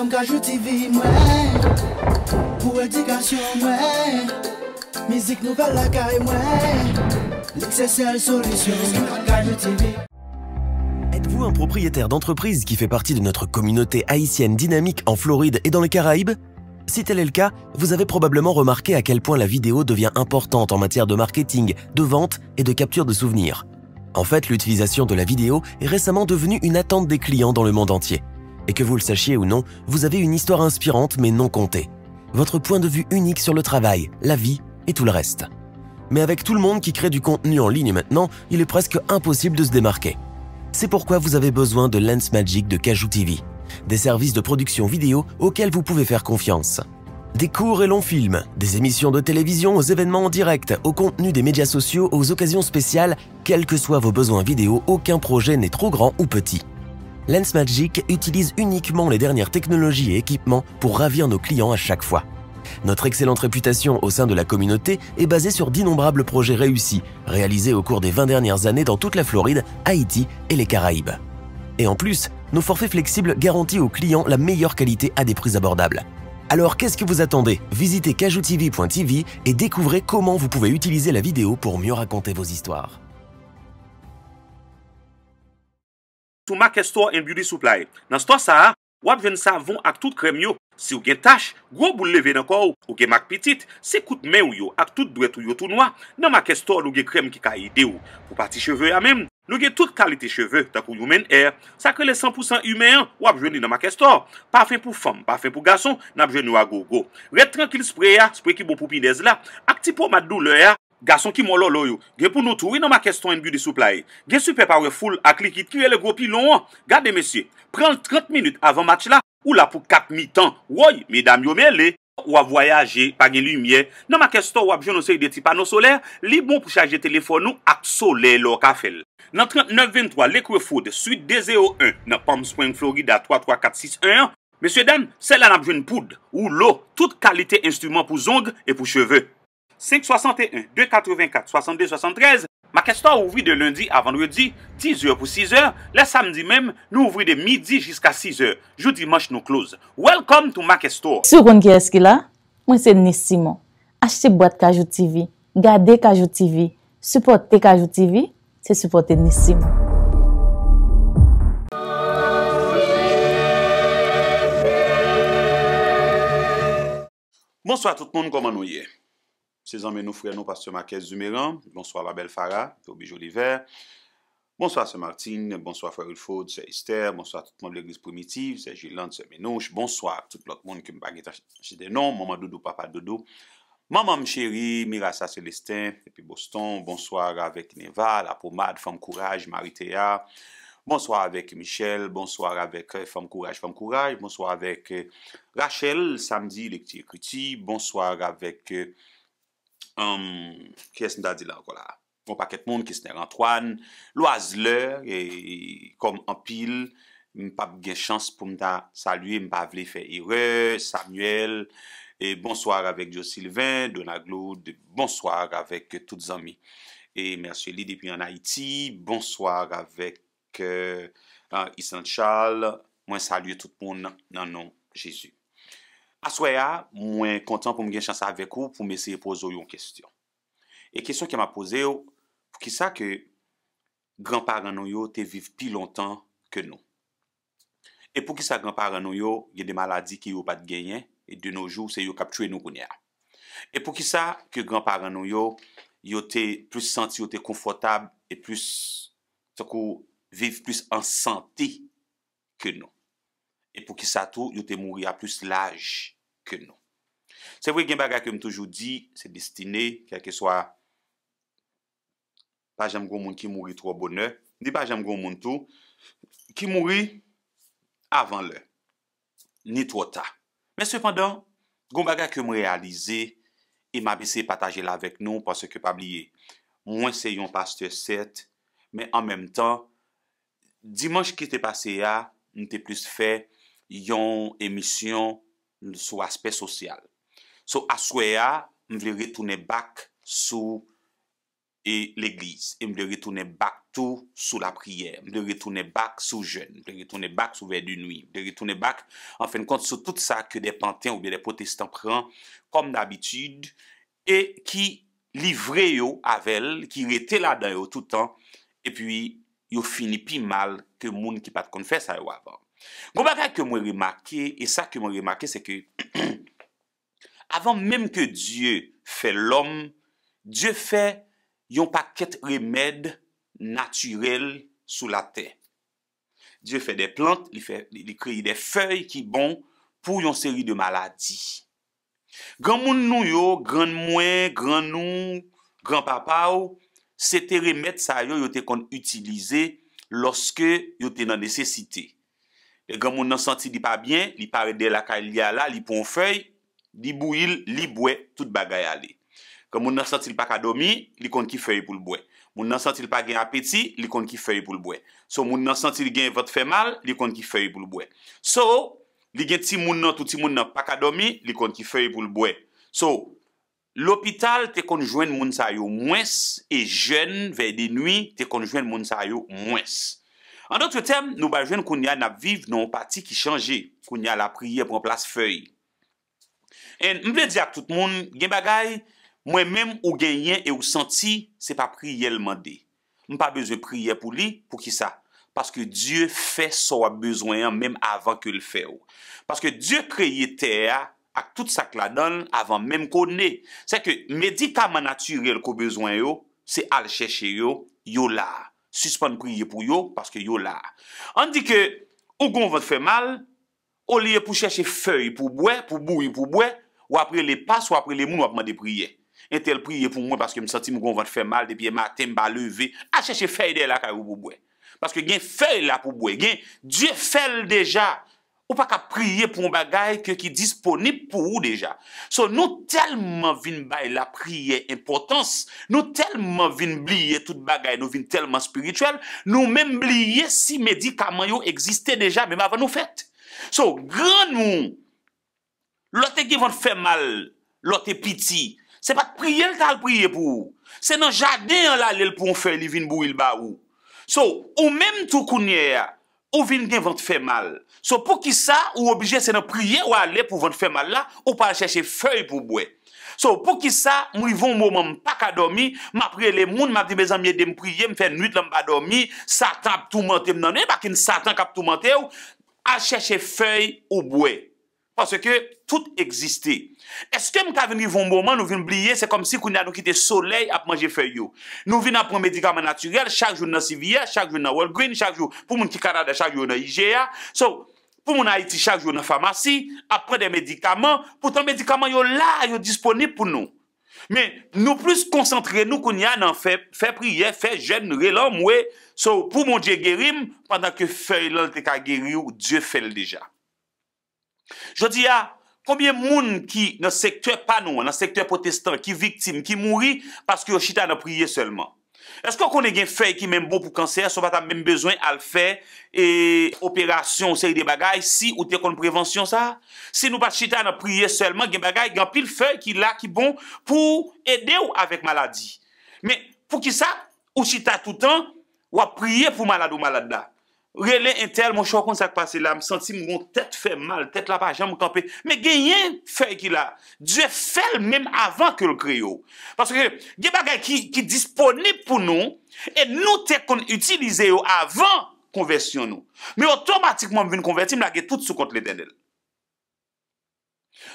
Êtes-vous un propriétaire d'entreprise qui fait partie de notre communauté haïtienne dynamique en Floride et dans les Caraïbes Si tel est le cas, vous avez probablement remarqué à quel point la vidéo devient importante en matière de marketing, de vente et de capture de souvenirs. En fait, l'utilisation de la vidéo est récemment devenue une attente des clients dans le monde entier. Et que vous le sachiez ou non, vous avez une histoire inspirante mais non comptée. Votre point de vue unique sur le travail, la vie et tout le reste. Mais avec tout le monde qui crée du contenu en ligne maintenant, il est presque impossible de se démarquer. C'est pourquoi vous avez besoin de Lens Magic de Cajou TV, des services de production vidéo auxquels vous pouvez faire confiance. Des courts et longs films, des émissions de télévision aux événements en direct, au contenu des médias sociaux, aux occasions spéciales, quels que soient vos besoins vidéo, aucun projet n'est trop grand ou petit. Lens Magic utilise uniquement les dernières technologies et équipements pour ravir nos clients à chaque fois. Notre excellente réputation au sein de la communauté est basée sur d'innombrables projets réussis, réalisés au cours des 20 dernières années dans toute la Floride, Haïti et les Caraïbes. Et en plus, nos forfaits flexibles garantissent aux clients la meilleure qualité à des prix abordables. Alors qu'est-ce que vous attendez Visitez cajoutv.tv et découvrez comment vous pouvez utiliser la vidéo pour mieux raconter vos histoires. tou ma kestor en beauty supply. Nan stor sa a, wap jen sa von ak tout krem yo. Si ou gen tache, grob ou leve nan kou, ou gen mak pitit, se kout men ou yo ak tout dret ou yo tout noua, nan ma kestor nou gen krem ki ka ide ou. Ou pati cheve ya men, nou gen tout kalite cheve takou yomen er, sakre le 100% yumen wap jen ni nan ma kestor. Parfen pou fom, parfen pou gason, nan jen nou a go go. Retran kil sprey ya, sprey ki bon poupinez la, ak tipo madlou lè ya, Gason ki molon loyo, gen pou nou touwe nan ma kesto en bi di soupla e. Gen sou prepare foul ak likit ki vele gopi lon an. Gade mesye, pren l 30 minute avan match la, ou la pou 4 mi tan. Woy, medam yo men le, wap voyaje, page lumiye. Nan ma kesto wap joun osey de tipano soler, li bon pou chaje telefon nou ak soler lor kafel. Nan 39-23, lekwe foud, suite 2-0-1, nan Palm Springs, Florida, 3-3-4-6-1. Mesye den, selan ap joun poud, ou lo, tout kalite instrument pou zong e pou cheveu. 5.61, 2.84, 62, 73 MAKESTO ouvri de lundi a vendredi 10h pou 6h Le samdi mem nou ouvri de midi jiska 6h Jou dimanche nou close Welcome to MAKESTO Sou kon ki eski la, mwen se nesimo Achte boit kajouti vi, gade kajouti vi Supporte kajouti vi, se supporte nesimo Monswa tout moun koman nou ye Sezan Menoufrenou, pastor Marquez Zoumeran. Bonsoir, Babel Farah, Tobi Joliver. Bonsoir, Se Martin. Bonsoir, Frère Faudre, Se Yster. Bonsoir, tout le monde de l'Eglise Primitive. Se Gilles Lant, Se Menouche. Bonsoir, tout le monde qui me baguette chez des noms, maman Doudou, papa Doudou. Maman, mi chérie, Mirasa Celestin, et puis Boston. Bonsoir, avec Neva, La Pomade, Femme Courage, Marie-Théa. Bonsoir, avec Michel. Bonsoir, avec euh, Femme Courage, Femme Courage. Bonsoir, avec euh, Rachel, Samedi, L'Ectier Crouti Kè s'n da di lan kwa la, mwen pa ket moun kè s'ner Antoine, lwaz lè, e, kom an pil, mwen pa gen chans pou mda salye, mwen pa vle fè hirè, Samuel, e, bonsoar avèk Joe Sylvain, Donaglou, bonsoar avèk tout zami. E mersi li depi an Haiti, bonsoar avèk euh, Isen Chal, mwen salye tout moun nan nou Jésus. Aswaya, mwen kontan pou mwen gen chansa avek ou pou mwen eseye pozo yon kestyon. E kestyon ki mwen apose yo, pou ki sa ke granparen nou yo te viv pi lontan ke nou. E pou ki sa granparen nou yo, yon de maladi ki yo pat genyen, e de nou jou se yo kapchwe nou kounye a. E pou ki sa ke granparen nou yo, yo te plus santi, yo te konfotab, e plus, seko, viv plus ansanti ke nou. pou ki sa tou, yo te mouri a plus laj ke nou. Se vwe gen baga kem toujou di, se destine kè ke swa pa jem goun moun ki mouri tro bonè, di pa jem goun moun tou ki mouri avan lè, ni tro ta. Men sepandan, goun baga kem realize, e mabise pataje la vek nou, pan se ke pabliye, mwen se yon paste set, men an menm tan, dimanche ki te pase ya, nou te plus fè, yon emisyon sou aspek sosyal. Sou asweya, mwen vle retoune bak sou e l'eglise. Mwen vle retoune bak tou sou la priye. Mwen vle retoune bak sou jen. Mwen vle retoune bak sou verdi nwi. Mwen vle retoune bak, an fen kont sou tout sa ke depante ou be de potestan pran, kom d'abitid, e ki livre yo avel, ki rete la dan yo toutan, e pi yo fini pi mal ke moun ki pat konfese a yo avan. Gou bagay ke mwen remake, e sa ke mwen remake se ke, avant menm ke Diyo fe lom, Diyo fe yon paket remed naturel sou la ten. Diyo fe de plant, li kreyi de fey ki bon pou yon seri de maladi. Gran moun nou yo, gran mwen, gran nou, gran papa ou, se te remed sa yon yote kon utilize loske yote nan nesecite. E gen moun nan santi di pa byen, li pare de la ka li ala, li pon fèy, di bouil, li bwe, tout bagay ale. Gen moun nan santi li pa kadomi, li kon ki fèy pou l bwe. Moun nan santi li pa gen apeti, li kon ki fèy pou l bwe. So moun nan santi li gen vòt fè mal, li kon ki fèy pou l bwe. So, li gen ti moun nan, touti moun nan, pa kadomi, li kon ki fèy pou l bwe. So, l'opital te konjwen moun sa yo mwes, e jen vey di nwi te konjwen moun sa yo mwes. An dotre tem, nou bajwen koun ya nap viv nou an pati ki chanje, koun ya la priye pou an plas fey. En mwen de di ak tout moun, gen bagay, mwen menm ou genyen e ou santi, se pa priye lman de. Mwen pa beze priye pou li, pou ki sa? Paske Diyo fey sowa bezoyan menm avan ke lfey ou. Paske Diyo kreyye teya ak tout sak la don avan menm kon ne. Se ke medita man naturel ko bezoyan yo, se al cheche yo, yo la. Suspon priye pou yo, paske yo la. An di ke, ou kon vant fe mal, ou liye pou chache fey pou bwe, pou bou yi pou bwe, ou apre le pas, ou apre le moun wap mande priye. E tel priye pou mwen, paske m senti m kon vant fe mal, depi e maten ba leve, a chache fey de la ka yi pou bwe. Paske gen fey la pou bwe, gen diye fel deja, Ou pa ka priye pou bagay ke ki disponib pou ou deja. So nou telman vin bay la priye impotans, nou telman vin blye tout bagay nou vin telman spirituel, nou men blye si medikaman yo egziste deja men avan nou fet. So gran moun, lote ki van fè mal, lote piti, se pat priye l tal priye pou ou. Se nan jade an la lèl pou an fè li vin bou il ba ou. So ou men tou kounye ya, Ou vin gen vante fè mal? So pou ki sa, ou obje se nan priye ou ale pou vante fè mal la, ou pa chèche fèy pou bwe. So pou ki sa, mou yvon mou moun mpaka domi, m apriye le moun, m apdi bezan m yede m priye, m fè nuit lan m pa domi, satan ap toumante m nan e, bakin satan kap toumante ou, a chèche fèy ou bwe. Parce que tout existait. Est-ce que nous avons vu un moment, nous avons oublié, c'est comme si nous avions quitté le soleil après manger feuillot. Nous venons pour un médicament naturel, chaque jour dans Sivier, chaque jour dans Walgreen, chaque jour, pour mon petit Canada, chaque jour dans l'Igéa. So, pour mon Haïti, chaque jour dans la pharmacie, après des médicaments, pourtant les médicaments, ils sont là, ils sont disponibles pour nous. Mais nous plus concentrés, nous, nous, nous avons fait prier, fait jeûner l'homme, oui. So, pour mon Dieu guérim, pendant que feuillot est qu'a guéri ou Dieu fêle déjà. Je di a, koumye moun ki nan sektwe panou, nan sektwe protestant, ki viktim, ki mouri, paske yo chita nan priye selman. Esko konen gen fey ki menm bo pou kanser, so pata menm bezwen al fey, e operasyon, sey de bagay, si ou te kon prevensyon sa? Se nou pat chita nan priye selman, gen bagay, gen pil fey ki la ki bon pou ede ou avek maladi. Men, pou ki sa, yo chita toutan, wap priye pou malado malada. ouye len entel, moun chokon sa kwa se la, m senti m goun tet fe mal, tet la pa jan m kampi, me genyen fe ekila, dwe fel menm avan ke l kri yo. Paske genye bagay ki disponib pou nou, e nou tek kon utilize yo avan konversyon nou. Me otomatikman m vin konverti, m la genye tout sou kont le denel.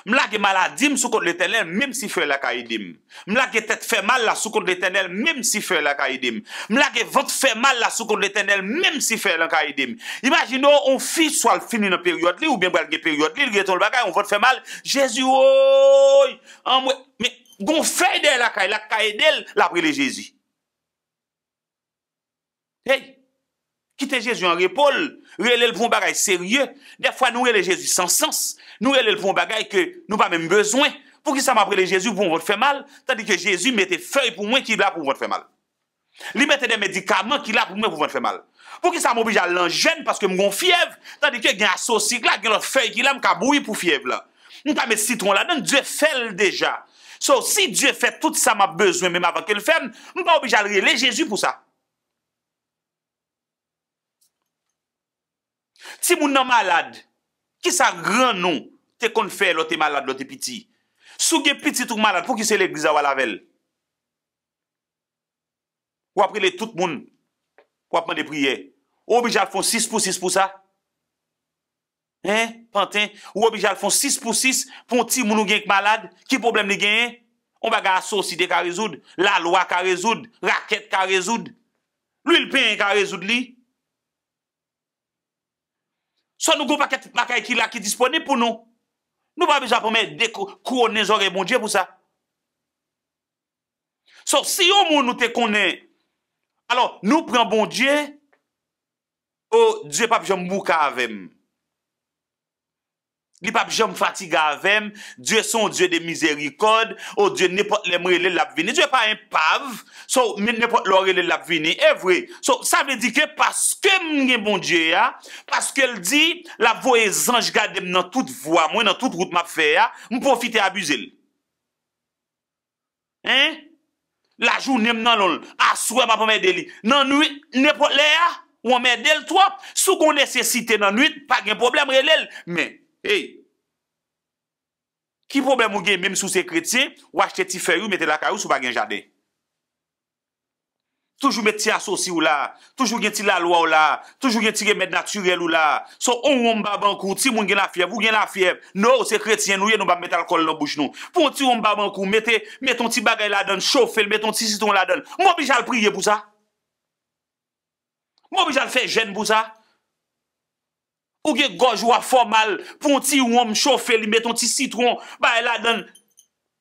Mla ge maladim sou kont l'Etennel mèm si fè l'akayidim. Mla ge tèt fè mal la sou kont l'Etennel mèm si fè l'akayidim. Mla ge vòt fè mal la sou kont l'Etennel mèm si fè l'akayidim. Imaginò, on fi sou al finin an peryot li ou bèm wèl ge peryot li, l'gè ton l'bagay, on vòt fè mal, Jezou, oi, an mwè, mè, gon fè idè l'akay, l'akayidè l'aprile Jezou. Hey, ki te Jezou an repol, Nou re le pou m bagay serye, de fwa nou re le Jezou sans sens, nou re le pou m bagay ke nou pa men bezwen, pou ki sa m apre le Jezou pou m vod fe mal, tandi ke Jezou mette fey pou mwen ki la pou m vod fe mal. Li mette de medikamen ki la pou m vod fe mal. Pou ki sa m obijal len jen, paske m gon fiev, tandi ke gen asosik la, gen lot fey ki la m kaboui pou fiev la. Nou pa met sitron la, nan, Dieu fel deja. So, si Dieu fet tout sa m ap bezwen men m avan ke l fem, m pa obijal re le Jezou pou sa. Si moun nan malade, ki sa gran nou te kon fè lò te malade lò te piti. Sou gen piti touk malade pou ki se lèk glisa walavel. Wapre lè tout moun, wapman de priye. Ou obijal fon 6 pou 6 pou sa? Hein, panten? Ou obijal fon 6 pou 6 pou ti moun nou genk malade? Ki problem li gen? Ou baga asoside ka rezoud, lalwa ka rezoud, raket ka rezoud, lülpen ka rezoud li? So nou go pa keti paka e ki la ki disponi pou nou. Nou pa beja pou men dekou kounen zore bon Dje pou sa. So si yo moun nou te kounen, alo nou pren bon Dje, ou oh, Dje pa pi jan mou ka avem. li pa bi jèm fatiga avèm, diè son diè de mizeri kòd, o diè ne pot lèm re lèl ap vini, diè pa yèm pav, sou men ne pot lòre lèl ap vini, e vre, sou sa vè di kè, paske mwen gen bon diè ya, paske lè di, la voè zanj gade m nan tout vwa, mwen nan tout rout map fè ya, m pou fite abuzè lè. Hein? La jounèm nan lòl, aswè m ap mèdè lè, nan nouit, ne pot lè ya, wè mèdè lè twop, sou kon lè se sitè nan nouit, pa E, ki problem ou gen menm sou sekreti, wache te ti feri ou mette lakay ou sou bagen jade. Toujou mette ti asosi ou la, toujou gen ti lalwa ou la, toujou gen ti gen mette naturel ou la. Sou on wou mbaban kou, ti moun gen lafyev, ou gen lafyev, nou ou sekreti yen ou yen ou mbaban mette alkol nan bouj nou. Pon ti wou mbaban kou, mette, mette ton ti bagay la don, chofe, mette ton ti siton la don. Mou bi jal prie pou sa? Mou bi jal fe jen pou sa? Ou gen gojou a fò mal pou an ti wòm chòfè li meton ti citron ba e la dan,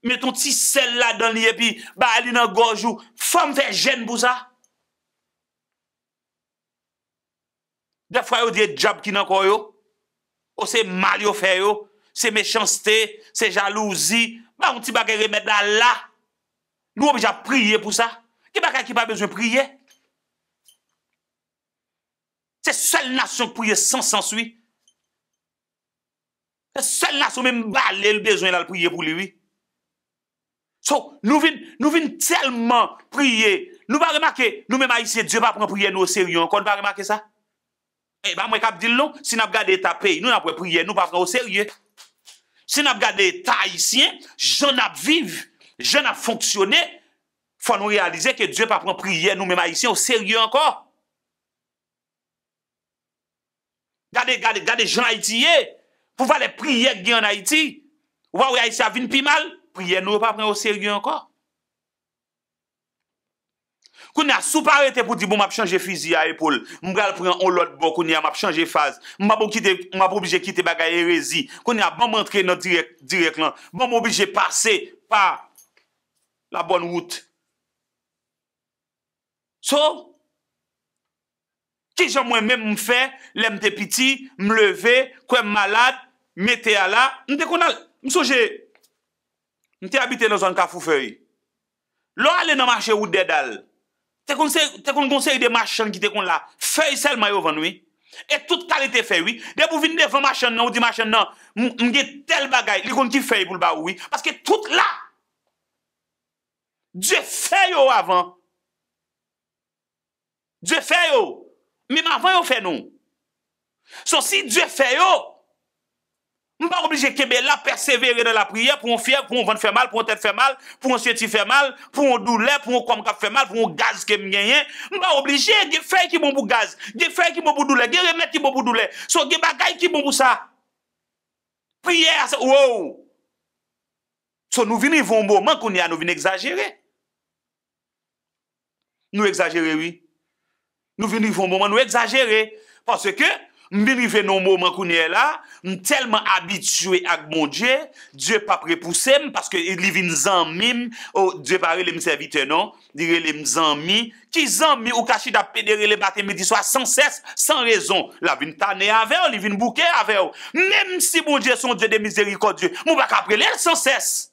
meton ti sel la dan li epi ba e li nan gojou. Fò m fè jèn pou sa. De fwa yo diye job ki nan kò yo, ou se mal yo fè yo, se mechanstè, se jalouzi, ba an ti bakè remèt nan la. Nou wè jè priye pou sa, ki bakè ki pa bezwen priye. Se sel nasyon pouye san sansuy. Se sel nasyon men balè lbezwen la pouye pou liwi. So nou vin, nou vin telman pouye. Nou va remake, nou men ma isye, diyo pa pran pouye nou serye ankon, nou va remake sa. E eh ba mwen kap di loun, si nan ap gade eta pe, nou nan pran pouye, nou pa pran ou serye. Si nan ap gade eta isye, jen ap vive, jen ap fonksyone, fwa nou realize ke diyo pa pran pouye, nou men ma isye ou serye ankon. Gade, gade, gade, jen Haïti ye. Pou fa le priye gye an Haïti. Ou fa ou ya Haïti a vin pi mal. Priye nou pa pren o seri gye anko. Koun ya sou parete pou di, bon, map chanje fizi a epol. Mou gale pren on lot bon, koun ya map chanje faz. Mou mabou kite, mabou obije kite bagay Erezi. Koun ya bon mentre nan direk lan. Bon mou obije pase pa la bon wout. So, Pijan mwen men mfe, le mte piti, mleve, kwen malad, mete ala. Mte kon al, msoje, mte abite nan zon kafou fey. Lo alen nan mache ou dedal. Te kon konsey de machan ki te kon la. Fey sel mayo van oui. E tout kalite fey oui. De pou vin defen machan nan ou di machan nan. Mge tel bagay, li kon ki fey pou lba oui. Paske tout la. Dje fey ou avan. Dje fey ou. mi ma van yo fe nou. So si dwe fe yo, mba oblige kebe la persevere de la priye pou an fye, pou an van fye mal, pou an tete fye mal, pou an syeti fye mal, pou an doule, pou an komkap fye mal, pou an gaz kem nyenyen, mba oblige ge fey ki moun pou gaz, ge fey ki moun pou doule, ge remet ki moun pou doule, so ge bagay ki moun pou sa. Priye a se, wow! So nou vini yon moun man kon ya, nou vini exagere. Nou exagere, oui. Nou venifon mouman nou exagere. Pase ke, mbini venon mouman kounye la, mtelman abitjouye ak moun dje, dje pap repousem, paske li vin zanmim, ou oh, dje pare le msevite non, dire le mzanmi, ki zanmi ou kashi da pedere le batem, me di swa sanses, sans rezon. La vin tane ave, li vin bouke ave, nem si moun dje son dje de mizeriko dje, mou baka prele sanses.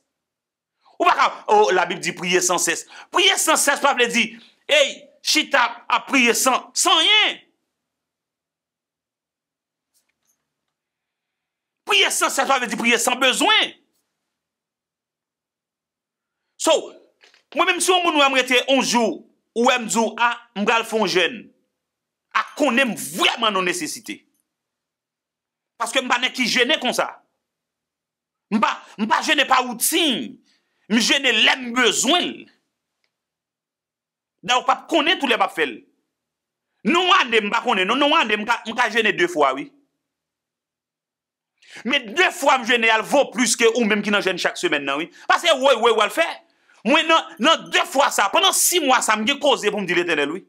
Ou baka, ou la bib di priye sanses. Priye sanses, paple di, eyy, Chita a priye san, san yon. Priye san, se to a vede priye san bezwen. So, mwen mwen mwen mwen mwete 11 jou, mwen ah, mwen mwen mwen ah, mwen mwen mwen mwen mwen mwen, akonem vweman non nesisite. Paske mbanen ki jene kon sa. Mban, mban jene pa outi, mjenen lem bezwen. Da ou pap konen tout le pap fel. Nou an de mba konen, nou an de mka jene 2 fwa, oui. Me 2 fwa m jene al vo plus ke ou men m ki nan jene chak semen nan, oui. Pase woy, woy, woy l fe. Mwen nan 2 fwa sa, penon 6 mwa sa, m gen koze pou m di le tenel, oui.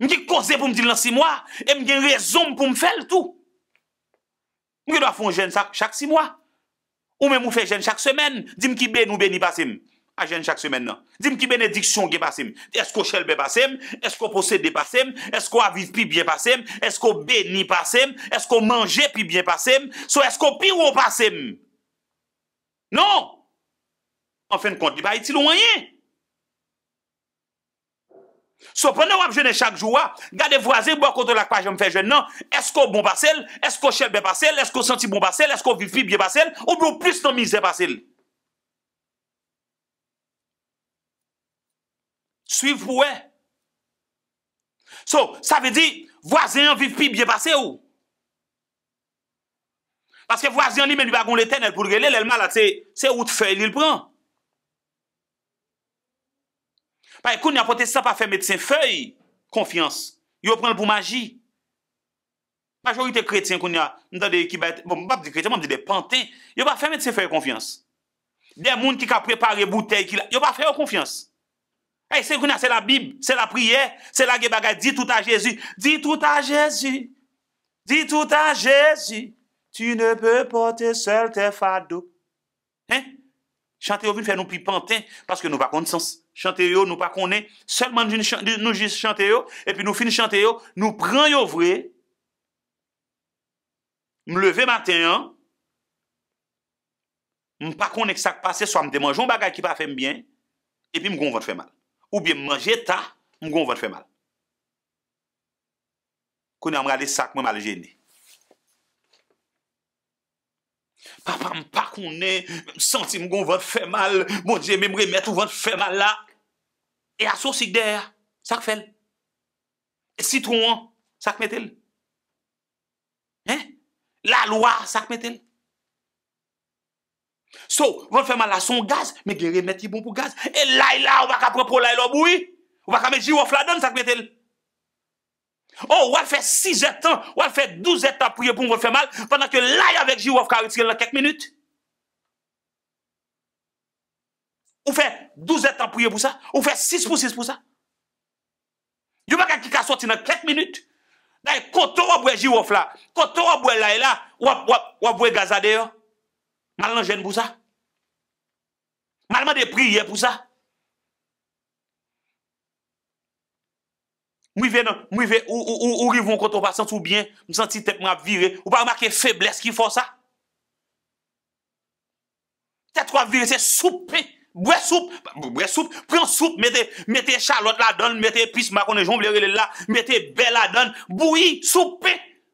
M gen koze pou m di le 6 mwa, e m gen rezon pou m fel tout. M gen wafon jene chak 6 mwa. Ou men m ou fe jene chak semen, di m ki ben ou ben i basim. a jen chak semen nan. Dim ki benediksyon ge basem. Esko chel be basem, esko pose de basem, esko aviv pi biye basem, esko beni basem, esko manje pi biye basem, so esko pi ou basem. Non! En fin konti, ba iti lou wanyen. So pwene wap jen chak jouwa, gade vwaze, bo konti lak pa jen fè jen nan, esko bon basel, esko chel be basel, esko senti bon basel, esko viv pi biye basel, ou bo pwis nan mi zè basel. Suif pou wè. So, sa ve di, vwazyan viv pi biye basè ou. Paske vwazyan li men li bagon le ten, el pou rele, lè l'malat, se ou tfeil li l'pran. Par ekoun, ni apote sa pa fe metse feil, konfians, yo pran pou maji. Majorite kretien, kon ya, mbap di kretien, mbap di de panten, yo pa fe metse feil konfians. Demoun ki ka prepare butey, yo pa fe yo konfians. Se kouna se la bib, se la priye, se la ge bagay, di tout a Jezu. Di tout a Jezu, di tout a Jezu, tu ne pe pote sel te fado. Chanteyo vi, fè nou pi panten, paske nou va konde sens. Chanteyo, nou pa kone, selman nou jis chanteyo, epi nou fini chanteyo, nou pran yo vwe. M leve maten, m pa kone ksak pase, swam de manjou bagay ki pa fèm byen, epi m konvote fè mal. Ou bi menje ta, mgon ven fè mal. Kouni am rade sak mwen mal geni. Papa m pa kouni, m senti mgon ven fè mal, moun jemi m remet ou ven fè mal la. E asosik der, sak fèl. E sitrouan, sak metel. La lwa, sak metel. So, wèl fè mal la son gaz, mè gè remè ti bon pou gaz, e lai la wè ka pou lai lò boui, wè ka mè ji wòf la don sa kmetel. Ou oh, wè fè 6 etan, wè fè 12 etan pouye pou mè fè mal, fèndan ke lai avèk ji wòf ka rits gen la kek minut. Ou fè 12 etan pouye pou sa, ou fè 6 pou 6 pou sa. Yò wè ka ki ka sotin la kek minut, nè koto wè wè ji wòf la, koto wè wè lai la, wè wè wè gaz adè yò. Mal anjen pou sa? Mal an depriye pou sa? Mou ife ou rivon konto pa sèns ou bien? Mousan ti tep ma vire? Ou pa remakè febles ki fò sa? Tep wavire se soupe! Bwe soupe! Pren soupe! Mete Charlotte ladone! Mete Pismakone Jongblerile la! Mete Bella dan! Bouye soupe!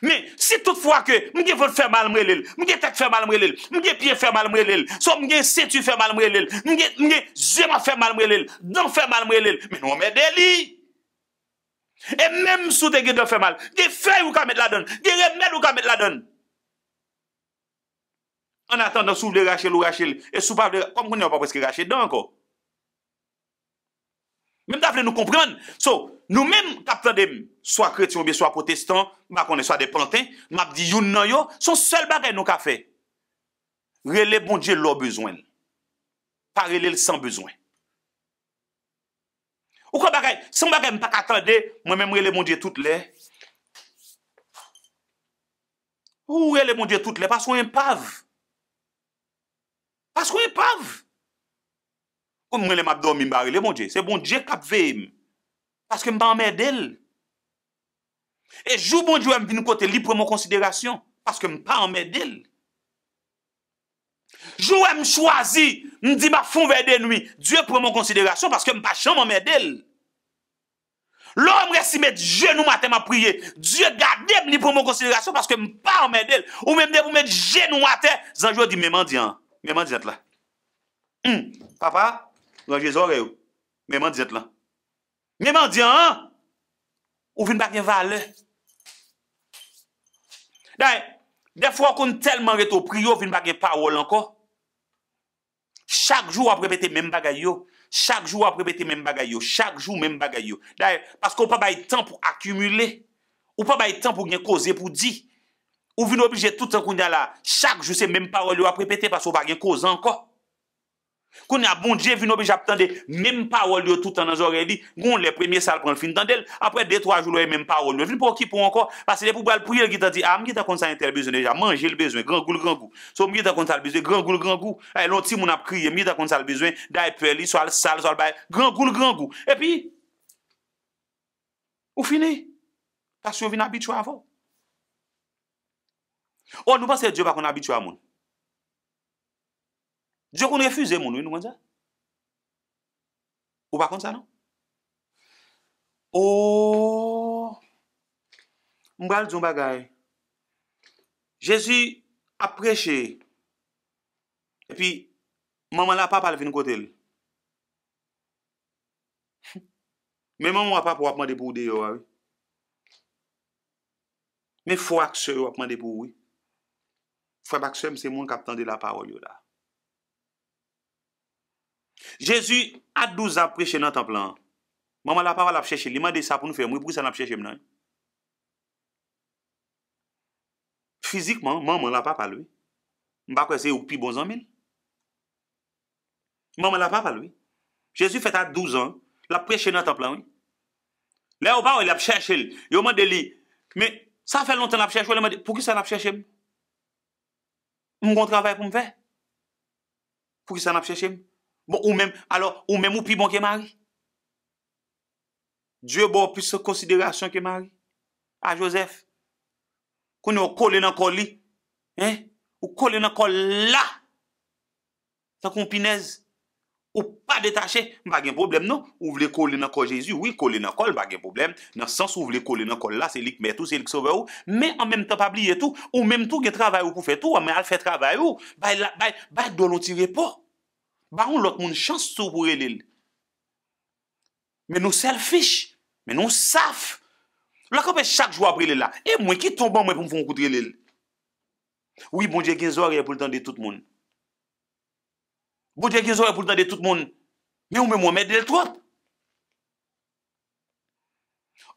Men, si tout fwa ke, mwen gen vod fè mal mwen lèl, mwen gen tek fè mal mwen lèl, mwen gen pye fè mal mwen lèl, sou mwen gen setu fè mal mwen lèl, mwen gen zèman fè mal mwen lèl, dèm fè mal mwen lèl, men non, wè mè dè li. E mèm sou te gen dèm fè mal, gen fèy wou kamèd la dèm, gen remèd wou kamèd la dèm. An atan dan sou vde rachèl ou rachèl, e sou pa vde rachèl, kom kon yon pa pweske rachèl dèm anko. Mèm ta vde nou komprèn, sou... Nou mèm kapvèdèm, soya kretyon bi, soya protestant, mèm konè soya depantè, mèm ap di youn nan yo, son sèl bagè nou ka fè. Rè lè bon dje lò bezwen. Parè lè lè san bezwen. Ou kon bagè, son bagè mpaka kardè, mèm mèm rè lè bon dje tout lè. Ou rè lè bon dje tout lè, paskwen yon pav. Paskwen yon pav. Ou mèm mèm ap do mèm barè lè bon dje. Se bon dje kapvè yon. paske m pa an mèdèl. E jou bon, jou m vin kote li preman konsidèrasyon, paske m pa an mèdèl. Jou m chwazi, m di ma fon vè denwi, Diyo preman konsidèrasyon, paske m pa chanman mèdèl. Lò m resi mèd genou matèman priye, Diyo gadeb li preman konsidèrasyon, paske m pa an mèdèl. Ou mèdèm mèd genou matè, zanjou di mèman diyan, mèman diyat la. Hmm. Papa, mèman diyat la. Mè mè diyan an, ou vin bagè valè. Daè, defo akoun telman reto priyo, vin bagè parol anko. Chak jou aprepetè mèm bagay yo, chak jou aprepetè mèm bagay yo, chak jou mèm bagay yo. Daè, paskou pa bay tan pou akumule, ou pa bay tan pou gnen koze pou di. Ou vin obije tout an koun ya la, chak jou se mèm parol yo aprepetè paskou bagè koze anko. Koun ya bon, je vin nou bej ap tende, menm parol yo toutan nan zore li, goun le premiye salpon fin tendel, apre dey toa joulwe menm parol, nou vin pou kipon anko, pase dey pou bwa el priye, gita di, a, mge ta konta yon tel bezwen, deja manje l bezwen, gran goul, gran goul, sou mge ta konta l bezwen, gran goul, gran goul, e, lonti moun ap kriye, mge ta konta l bezwen, da e peli, sal, sal, sal, gran goul, gran goul, e pi, ou fini, ta sou vin abitua avon. O, nou ba se je bakon ab Diyo kon refuze moun wè nou mwen dja? Ou bakon sa nou? Ou, oh! mbal djoun bagay, jesu ap preche, epi, mman la papa lè vin kote lè. Mmen mman la papa wapman depou deyo wè. Mmen fwa ak se wapman depou wè. Fwa bak se mse mwen kapten de la paro yo la. Jezu a douz ap preche nan temple an, maman la papa la ap cheche, li mande sa pou nou fe mwen, pou ki sa nan ap cheche mnen? Fizikman, maman la papa lwen, mbakwe se yon pi bon zanmen. Maman la papa lwen, Jezu fete a douz an, la preche nan temple an, le ou pa ou li ap cheche, yo mande li, me, sa fe lontan ap cheche, pou ki sa nan ap cheche mnen? Mwen kon travay pou mwen fe? Pou ki sa nan ap cheche mnen? Bon, ou mèm, alò, ou mèm ou pi bon ke mari? Dje bon, pi se konsidèrasyon ke mari? A ah, Josef? Kouni ou kole nan kole li? Hein? Ou kole nan kole la? Sò koun pinez? Ou pa detache? Mbage yon problem nou? Ou vle kole nan kole Jésus? Oui, kole nan kole, mbage yon problem. Nan sens, ou vle kole nan kole la, se lik mè tou, se lik sove ou? Mè an mèm tè pa bliye tou? Ou mèm tou ki travè ou pou fè tou? A mè al fè travè ou? Bay do nou tire po? Baroun lot moun chans sou pou relil. Men nou selfish, men nou saf. Laka pe chak jwa pou relila. E mwen ki tomban mwen pou mwen kout relil. Ou yi moun je gezor yi pou l'dan de tout moun. Moun je gezor yi pou l'dan de tout moun. Men ou men moun mèd de l'trot.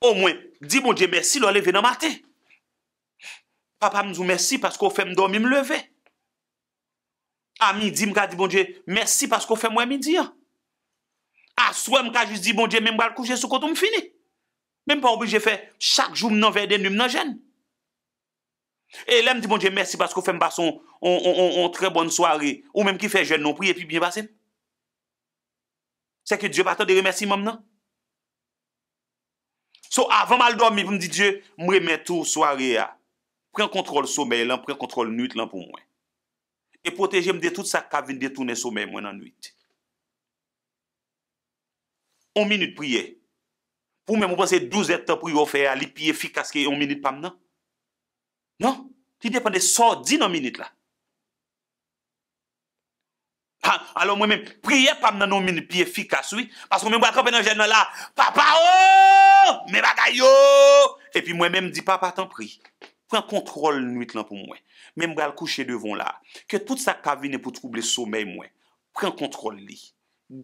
Ou mwen bon di moun je mersi lò le ve nan matè. Papa moun zou mersi paskou fèm domi mle ve. Ami di mka di bon Dje, mersi pasko fè mwen mi di ya. A sou mka jis di bon Dje, mwen mwal kouche sou koto mw fini. Mwen mpa obi jè fè, chak jou mwen anverde nou mwen anjen. E lem di bon Dje, mersi pasko fè mwa son on tre bon soare, ou mwen mki fè jen non priye pi bine basen. Se ki Dje patan de remersi mwen mwen. Sou avan mwen al dormi, mwen mwen di Dje, mwen remer tou soare ya. Pren kontrol soume lè, pren kontrol nwit lè pou mwen. E proteje mde tout sa ka vin detounen soumen mwen nan nwit. On minute priye. Pou mwen mwen pase 12 etan priyo feye a li piye fikas ke yon minute pam nan? Non? Ti depan de 110 nan minute la? Alo mwen mwen priye pam nan on minute piye fikas, oui? Pas kon mwen mwen akopen nan jen nan la, Papa! Oh! Mwen bagay yo! E pi mwen mwen mwen di, Papa, tan pri. Pwen kontrol nwit lan pou mwen. men mbe al kouche devon la, ke tout sa kavine pou trouble soumey mwen, pren kontrol li,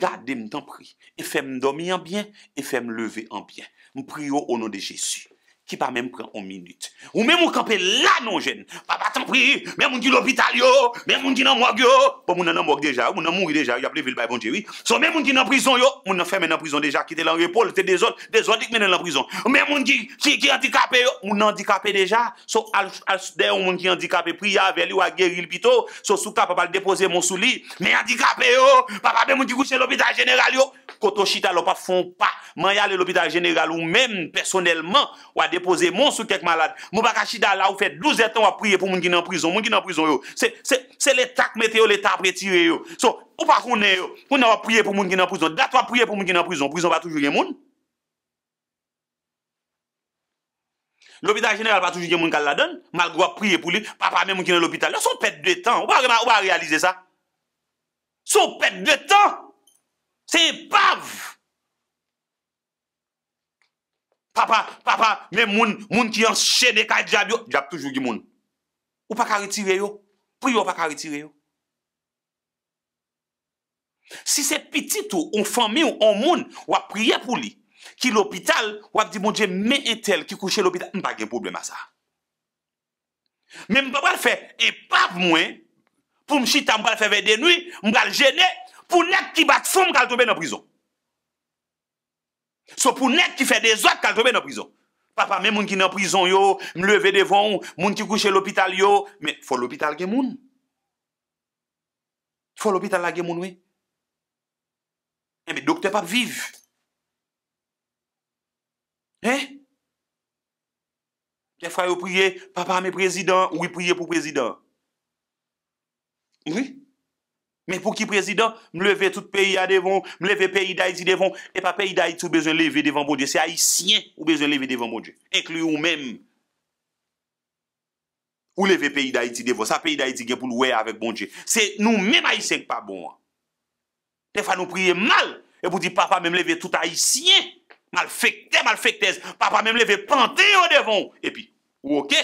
gade mden pri, e fe mdomi an bien, e fe mleve an bien, m pri yo ono de Jesu. ki pa mèm pren 1 minute. Ou mèm mou kape la nou jen. Pa pa tan pri, mèm moun ki l'hôpital yo, mèm moun ki nan mwag yo, pou bon, moun nan mwag deja, moun nan mwoui deja, yaple vil baye bon jeri. Sou mèm moun ki nan prizon yo, moun nan fèmè nan prizon deja, kite lan repol, te dezol, dezol dik mè nan nan prizon. Mèm moun ki ki antikapè yo, moun antikapè deja, sou al sdè ou moun ki antikapè pri, yave li wak geril pito, sou sou ka pa pa l depose moun sou li, mèm antikapè yo, Moun sou kek malade, moun baka chida la ou fet 12 etan wap priye pou moun ki nan prizon, moun ki nan prizon yo, se le tak mete yo, le tak pre tire yo, so ou pa konen yo, moun wap priye pou moun ki nan prizon, dat wap priye pou moun ki nan prizon, prizon wap toujou gen moun L'hôpital genèral wap toujou gen moun kal la don, malgou wap priye pou li, pa pa men moun ki nan l'hôpital yo, son pet de tan, ou pa realize sa? Son pet de tan, se pav papa, papa, men moun, moun ki yon chene kajab yo, jab toujou ki moun. Ou pa ka ritire yo? Priyo ou pa ka ritire yo? Si se piti tou, ou fami ou ou moun wap priye pou li, ki l'opital wap di moun diye me etel ki kouche l'opital, mpa gen problem a sa. Men mpa wale fe epav mwen, pou mchita mpa wale fe ve denwi, mgal jene pou nek ki bat sou mkal tobe nan prizo. So pou net ki fe de zot kal tobe nan prizon. Papa, men moun ki nan prizon yo, mleve devon, moun ki kouche l'hopital yo, men fò l'hopital gen moun. Fò l'hopital la gen moun we. Eh, men dokte pap viv. He? Te eh? fwa yo priye, papa me prezidant, ou we priye pou prezidant? Oui? Mè pou ki prezident, m lève tout peyi a devon, m lève peyi da iti devon. E pa peyi da iti ou bezen lève devon bon Dje. Se haisyen ou bezen lève devon bon Dje. Eklou ou mèm. Ou lève peyi da iti devon. Sa peyi da iti gen pou lwè avèk bon Dje. Se nou mèm haisyen k pa bon an. Te fa nou priye mal. E pou di papa mèm lève tout haisyen. Malfekte, malfektez. Papa mèm lève panté ou devon. E pi, ou okè.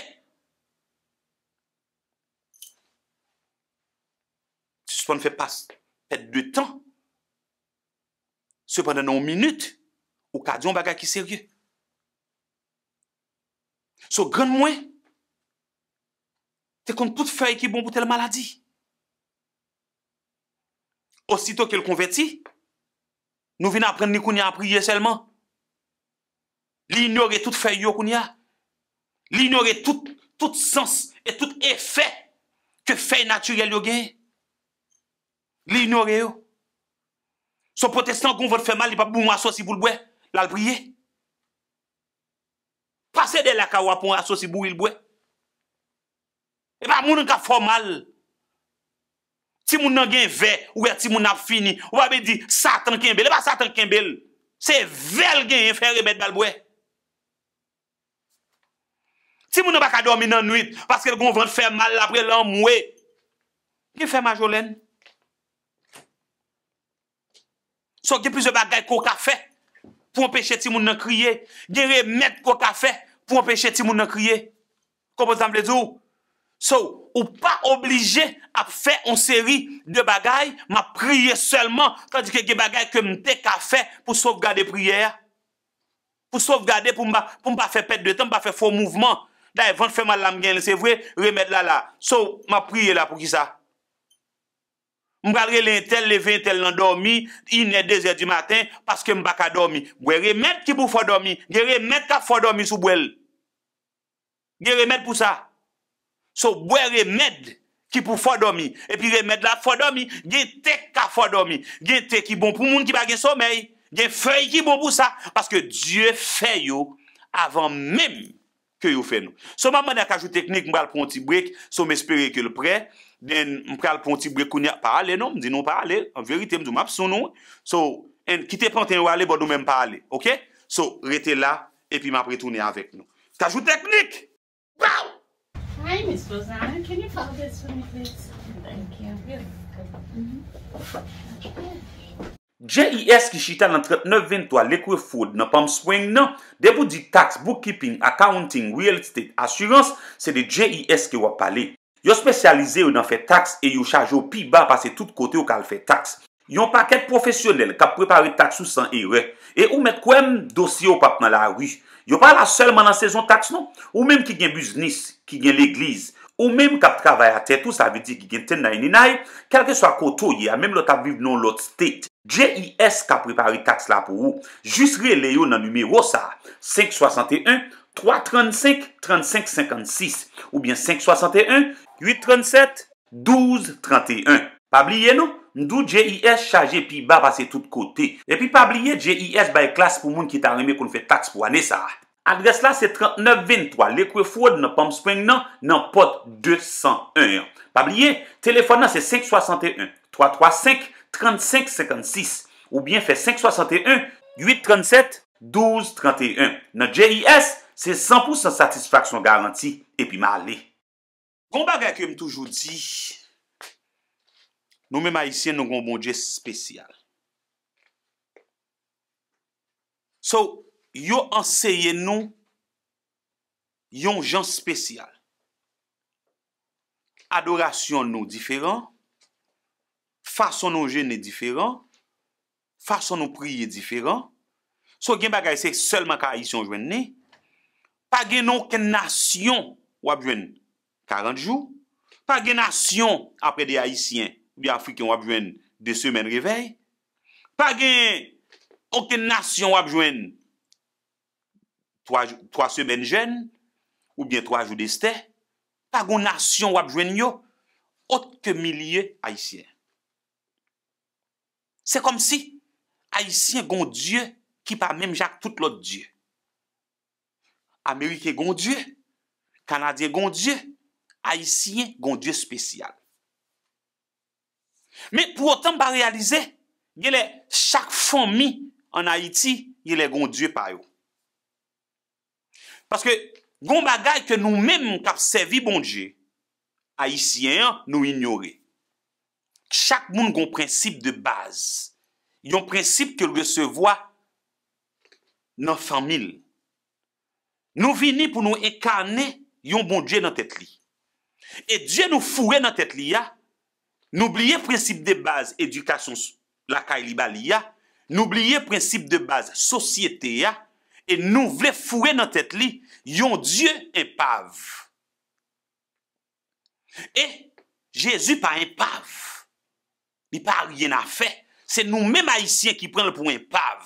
Swen fè pas fèt dwe tan, swen prennen nou minute, ou kadyon baga ki sè rye. Swen gren mwen, te kon tout fèy ki bon pou tèl maladi. Osito ke l kon vè ti, nou vin apren ni koun ya apriye selman, li inore tout fèy yo koun ya, li inore tout sens et tout effè ke fèy naturel yo genye. Li yon ore yo? So protestant konvote fè mal, li pa pou mou asosi pou lbouè? La lbouye? Pase de la kawa pou mou asosi pou lbouè? E pa mounon ka fò mal. Ti mounon gen ve, ouè ti mounon ap fini, ouè be di satan kembèl, e pa satan kembèl, se vel gen yon fè remèd balbouè. Ti mounon baka dormi nan nuit, paske konvote fè mal, la prè lom mouè. Ki fè majolèn? Sou ki pise bagay ko ka fe pou empeshe ti moun nan kriye. Gen remet ko ka fe pou empeshe ti moun nan kriye. Komposan mwen zou. Sou ou pa oblije ap fe on seri de bagay. Ma priye selman kandike ge bagay ke mte ka fe pou sovgade priye. Pou sovgade pou mba fe pet de tan, mba fe fwo mouvman. Da evan fe malam gen, se vwe remet la la. Sou ma priye la pou ki sa. Mwal re lentel, le ventel nan dormi, inè de zè du maten, paske m baka dormi. Bwè remèd ki pou fò dormi. Gè remèd ka fò dormi sou bwèl. Gè remèd pou sa. So bwè remèd ki pou fò dormi. E pi remèd la fò dormi. Gè te ka fò dormi. Gè te ki bon pou moun ki bagè somèy. Gè fèy ki bon pou sa. Paske djè fè yo avan mèm ke yo fè nou. So maman nan kajou teknik mwal konti brek, so m espere ke l prek, Den m pral pon ti brekouniak pa ale non, di nou pa ale, an verite m doun map son nou. So, en kite pon ten wale bodou men pa ale, ok? So, rete la, epi ma pretouni avek nou. Ska jout teknik! Waw! Hi, Miss Pozani, can you pass this for me please? Thank you. Mm-hmm. JIS ki chita nan 39 toal ekwe foud nan pwam sweng nan, debou di tax, bookkeeping, accounting, real estate, assurance, se de JIS ki wap ale. Yo spesyalize ou nan fè tax e yo chaje ou pi ba pase tout kote ou kal fè tax. Yon pa ket profesyonel kap prepari tax ou san ewe. E ou met kouem dosye ou pap nan la wu. Yo pa la selman nan sezon tax nou. Ou menm ki gen busnis, ki gen l'eglize. Ou menm kap travaya tet ou sa viti ki gen 1099. Kelke swa koto ye, a menm lot ap viv non lot state. G.I.S. kap prepari tax la pou ou. Jus re le yo nan numero sa. 5.61. 3-35-35-56 Ou bien 5-61-8-37-12-31 Pa bliye nou? Ndou G.I.S. chaje pi ba va se tout kote. E pi pa bliye G.I.S. ba e klas pou moun ki ta reme kon fe tax pou ane sa. Adres la se 39-23. Lekwe fwad nan Pomspring nan nan pot 201. Pa bliye? Telefon nan se 5-61-3-3-5-35-56 Ou bien fe 5-61-8-37-12-31 Nan G.I.S.? Se 100% satisfaksyon garanti epi ma ale. Kon baga kem toujou di, nou men ma isye nou kon bonje spesyal. So, yo anseyye nou, yon jan spesyal. Adorasyon nou diferan, fason nou jene diferan, fason nou priye diferan. So, gen baga isye selman ka isyon jwene ne, pa gen nou ken nasyon wap jwen 40 jou, pa gen nasyon apre de Haitien ou de Afriken wap jwen 2 semen revey, pa gen nou ken nasyon wap jwen 3 semen jen ou bien 3 jou deste, pa gen nasyon wap jwen yo otke milye Haitien. Se kom si Haitien gen diyo ki pa menm jak tout lot diyo. Amerike gondye, Kanadye gondye, Haitien gondye spesyal. Men pou otan pa realize, yelè chak fonmi an Haiti, yelè gondye pa yo. Paske goun bagay ke nou menm kap sevi bondye, Haitien nou ignore. Chak moun goun prinsip de baz, yon prinsip ke lwesevoa nan famil. Nou vini pou nou ekane yon bon Diyo nan tet li. E Diyo nou fure nan tet li ya. Nou blye prinsip de baz edukasyon lakay li bali ya. Nou blye prinsip de baz sosyete ya. E nou vle fure nan tet li yon Diyo en pav. E, Jezu pa en pav. Ni pa wye nan fe. Se nou men maisyen ki pren le pou en pav.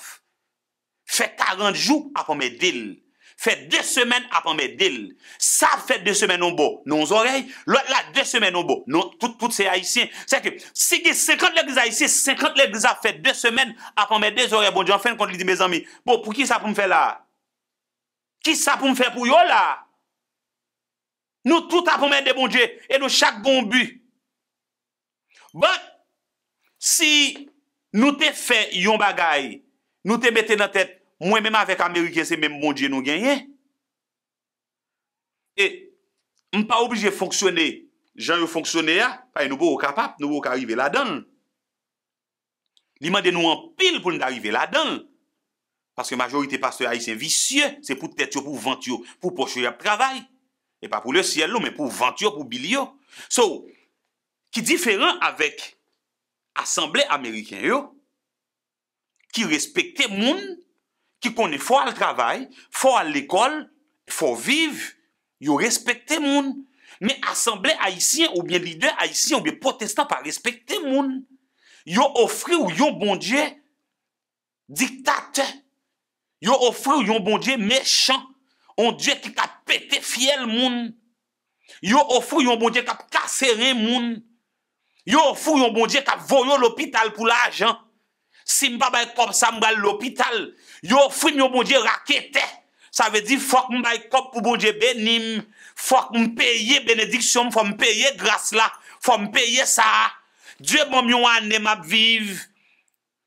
Fe 40 jou apon me dil. Fè dè semen apan mè dèl. Sa fè dè semen nou bo. Nou zorey. Lò la dè semen nou bo. Nou, tout, tout se haisyen. Se ki, se kante lèk lèk lèk lèk se kante lèk lèk lèk fè dè semen apan mè dè zorey. Bon, diyan fèn kon lèk lèk lèk mè zami. Bon, pou ki sa pou m fè la? Ki sa pou m fè pou yo la? Nou tout apan mè dè bon dje. E nou chak bon bu. Bon, si nou te fè yon bagay. Nou te betè nan tèt. Mwen mèm avèk Amerikè se mèm mwondje nou genyen. E, mwen pa oubjè fonksyonè, jan yo fonksyonè ya, pa yon e nou pou ou kapap, nou pou ou ka arrive la don. Li mandè nou anpil pou nou darrive la don. Paske majorite pastoray se visye, se pou tèt yo, pou vant yo, pou pochoy ap travay. E pa pou le siel nou, men pou vant yo, pou bili yo. So, ki diferan avèk Assemblè Amerikè yo, ki respekte moun, Ki konè fò al travay, fò al l'ekol, fò viv, yo respektè moun. Men asemble aisyen ou bien lider aisyen ou bien protestant pa respektè moun. Yo ofri ou yon bon die diktatè. Yo ofri ou yon bon die mechant. On die ki ka pète fiel moun. Yo ofri ou yon bon die ka kaserè moun. Yo ofri ou yon bon die ka voyo l'opital pou la jen. si m pa bay kop sa m wale l'opital, yo fri m yo bouje rakete, sa ve di fok m bay kop pou bouje benim, fok m peye benediksyon, fok m peye gras la, fok m peye sa, dje m wane m ap viv,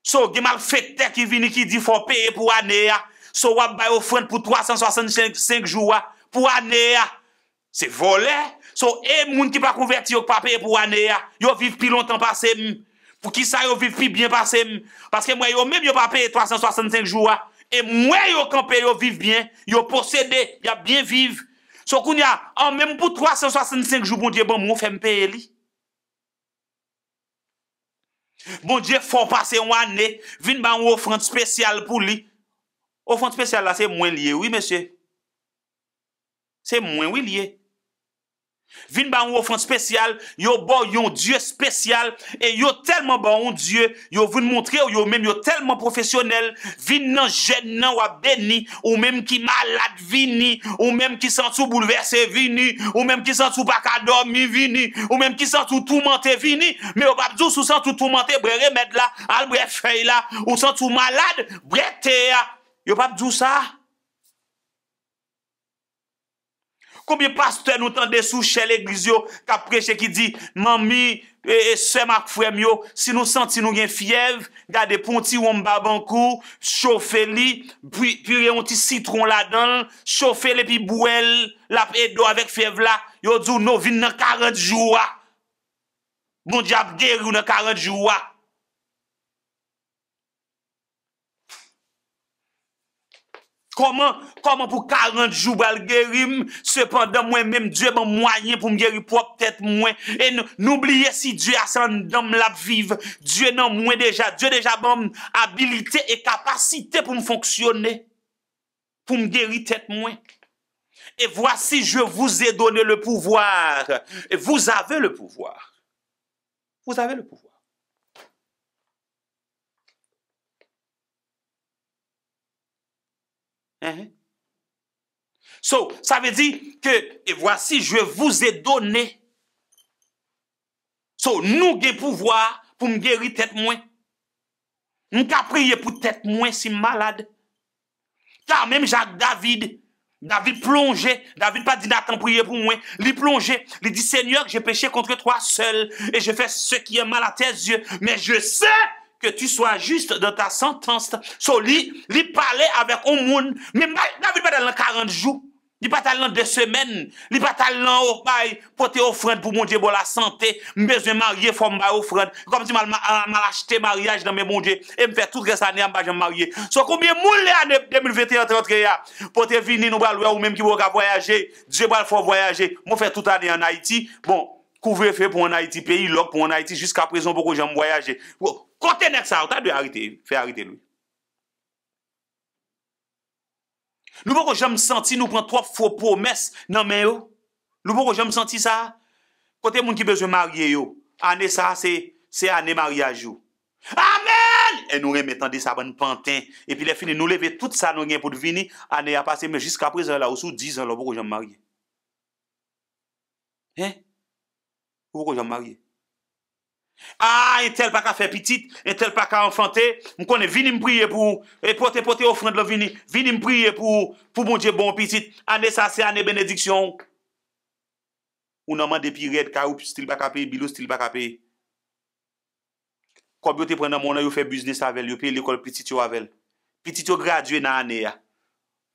so gemal fete ki vini ki di fok peye pou aneya, so wane bay ofren pou 365 joua, pou aneya, se vole, so e moun ki pa konverti yo pa peye pou aneya, yo viv pi lontan pase m, Fou ki sa yo viv pi byen pa se m. Paske mwen yo mèm yo pa peye 365 jou a. E mwen yo kan peye yo viv byen. Yo posebe. Ya byen viv. So kon ya an mèm pou 365 jou bon diye bon mwen fèm peye li. Bon diye fòn pa se mwen anè. Vin ban ou ofant spesyal pou li. Ofant spesyal la se mwen liye. Oui mèche. Se mwen wiliye. Vin ba yon wofan spesyal, yon bo yon die spesyal, e yon telman ba yon die, yon vin montre ou yon men yon telman profesyonel, vin nan jen nan wap beni, ou menm ki malad vini, ou menm ki san sou bouleverse vini, ou menm ki san sou baka dormi vini, ou menm ki san sou toumente vini, men yon pap djous ou san sou toumente bre remed la, al bre fey la, ou san sou malad bre teya. Yon pap djous a a? Koumye paste nou tan desou chè l'egliz yo, ka preche ki di, mami, se mak fwem yo, si nou senti nou gen fyev, gade pon ti wambabankou, chofe li, pi re yon ti citron la dan, chofe li pi bouel, lap edo avèk fyev la, yo doun nou vin nan karendjouwa. Ah. Moun diap gerou nan karendjouwa. Comment, comment pour 40 jours, je guérir, cependant, moi-même, Dieu m'a moyen pour me guérir propre tête, moi. Et n'oubliez si Dieu a son nom la vive, Dieu n'a moins déjà, Dieu déjà bon habilité et capacité pour me fonctionner, pour me guérir tête, moi. Et voici, je vous ai donné le pouvoir. Et vous avez le pouvoir. Vous avez le pouvoir. Hein? So, ça veut dire que, et voici, je vous ai donné. So, nous avons pouvoir pour me guérir tête moins. Nous avons prié pour tête moins si malade. Car même Jacques David, David plongé, David pas dit Nathan prier pour moi, il plongé, il dit Seigneur, j'ai péché contre toi seul et je fais ce qui est mal à tes yeux, mais je sais Fè ti so anjist de ta santans, so li, li pale avek ou moun, mi mbè, n'a vi mbè de la karendi jou, li patal lan de semen, li patal lan ou pay, pote ofren pou moun diye bo la sante, mbè ze marye fò mba ofren, kom ti mba mbè mbè mbè mbè mbè mbè mbè, mbè mbè mbè mbè mbè mbè, sou koum mi mbè mbè mbè mbè mbè mbè, pote vini nou bè lwè ou mèm ki wè vwa vwa vwa jè, diye bè lwè fwa vwa jè, mbè fè Kote nèk sa, ta dwe harite, fè harite lou. Lou pou kò jèm senti, nou pran 3 fò pò, mes, nan men yo. Lou pou kò jèm senti sa, kote moun ki bezou marye yo. Anè sa, se anè mariage yo. Amen! E nou remetan de sa ban pantin. E pi lè fini, nou leve tout sa nou gen pou dvini, anè ya pase. Mè jisk apre zè la ou sou, dizan lou pou kò jèm marye. Hen? Pou pou kò jèm marye? A, ah, en tel pa ka fe pitit, en tel pa ka enfante, mkone vini mpriye pou, e pote pote ofrand lo vini, vini mpriye pou, pou mounje bon pitit, ane sase, ane benediksyon. Ou nanman depi red ka ou, stil pa ka pe, bilou stil pa ka pe. Kwa byote prena mounan yo fe biznes avel, yo pe l'ekol pitit yo avel. Pitit yo graduye nan aneya.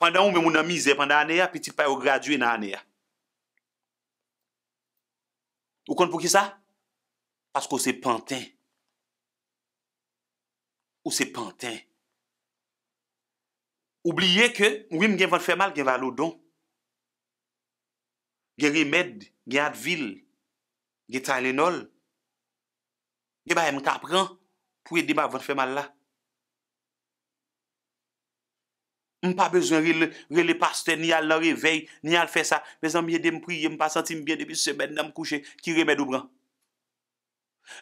Pandan ou men mounan mize pandan aneya, pitit pa yo graduye nan aneya. Ou kon pou ki sa? Paske ou se panten. Ou se panten. Oubliye ke, mwim gen van fe mal gen va lo don. Gen remed, gen atvil, gen talenol, gen ba em tapran, pouye dema van fe mal la. M pa bezwen re le paste, ni al la revey, ni al fe sa, bezan m yede m priye, m pa santi m byen debi semen nan m kouche, ki remed ou bran.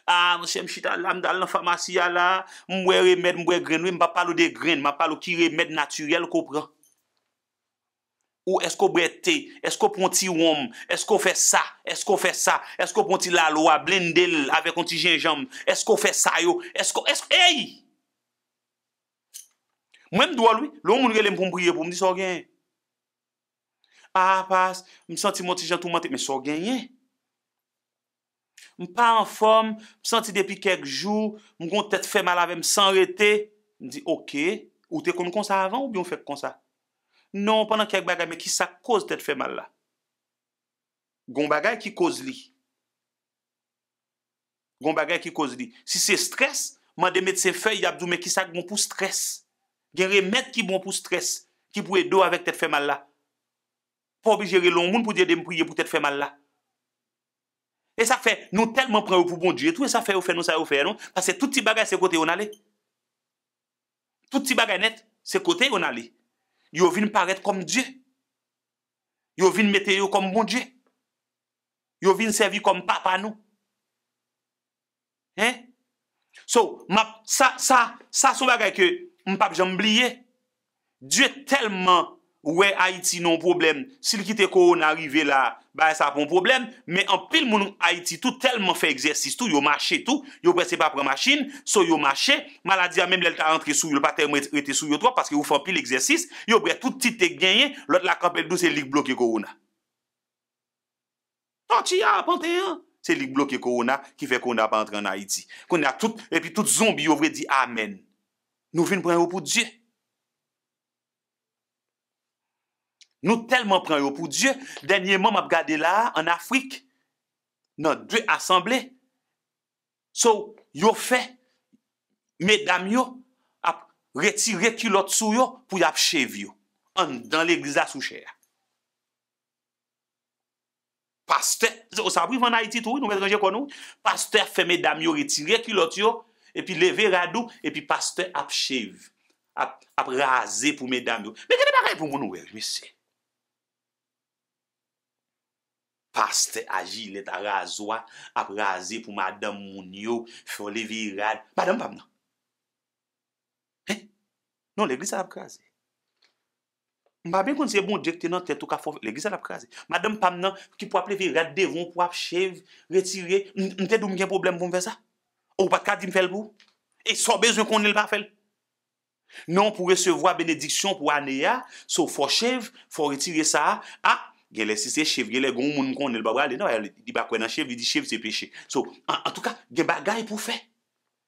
A, ah, mwen se mchita lam dal nan famasyal la, mwen mwen remèd, mwen mwen gren, mwen mwen pa palo de gren, mwen pa palo ki remèd naturel, kopran. Ou esko brete, esko ponti wom, esko fe sa, esko fe sa, esko ponti lalwa, blendel avek onti jenjam, esko fe sayo, esko, esko, ey! Mwen mdwa lwi, loun moun relem pou mbouye pou mdi sò genye. A, ah, pas, mwen senti mwonti jenjam tou mwante, mwen sò genye. M pa an form, m senti depi kek jou, m kon tete fe malla ve m san rete, m di ok, ou te kon kon sa avan ou bi yon fe kon sa? Non, panan kek bagay me ki sa koz tete fe malla. Gon bagay ki koz li. Gon bagay ki koz li. Si se stres, man demet se fe yabdou me ki sa kon pou stres. Gen remet ki bon pou stres, ki pou e do avèk tete fe malla. Pon bi jere lon moun pou dje dem priye pou tete fe malla. E sa fe nou telman preyo pou bon Diyo etou. E sa fe ou fe nou, sa ou fe nou. Pase tout ti bagay se kote yon ale. Tout ti bagay net se kote yon ale. Yo vin paret kom Diyo. Yo vin meteyo kom bon Diyo. Yo vin servi kom papa nou. Hein? So, sa sou bagay ke m pap jambliye. Diyo telman we Haiti non problem. Sil ki te kon arive la... ba yon sa pon problem, men an pil moun ou Haiti tout, telman fe egzersis tout, yon mache tout, yon bre se pa pre machine, so yon mache, maladia menm lel ka entre sou, yon pa telman ete sou yon to, paske yon fan pil egzersis, yon bre tout tit te genye, lot la kapel dou se lik bloke korona. Tanti ya, pante yon! Se lik bloke korona, ki fe kon da pa entre en Haiti. Kon ya tout, epi tout zombi yon bre di amen. Nou fin pre yon pou diye. Nou telman pran yo pou Diyo, denye mom ap gade la, an Afrik, nan dwe asemble, sou yo fe, me dam yo, ap retire kilot sou yo, pou ap chev yo, an dan l'egliza sou chè. Paste, se osabri van Haiti tou, nou mè zangje konou, paste fe me dam yo, retire kilot yo, epi leve radou, epi paste ap chev, ap raze pou me dam yo. Mè genè pa ray pou moun wè, jme se. Pas te aji let a razwa, ap raze pou madame moun yo, fyo le vi rad. Madame pam nan. Non, l'eglisa ap raze. Mpa ben kon se bon dik tenan tetou ka fwo, l'eglisa ap raze. Madame pam nan, ki pou ap le vi rad devon, pou ap chev, retire, nte doum gen problem pou mwen sa? Ou pat kadin fel pou? E so bezon konil pa fel. Non pou resevo a benediksyon pou aneya, so fwo chev, fwo retire sa, a... Gyele si se chev, gyele goun moun kon nel babwa, le nou e li di bakwenan chev, li di chev se peche. So, an tout ka, gye bagay pou fe.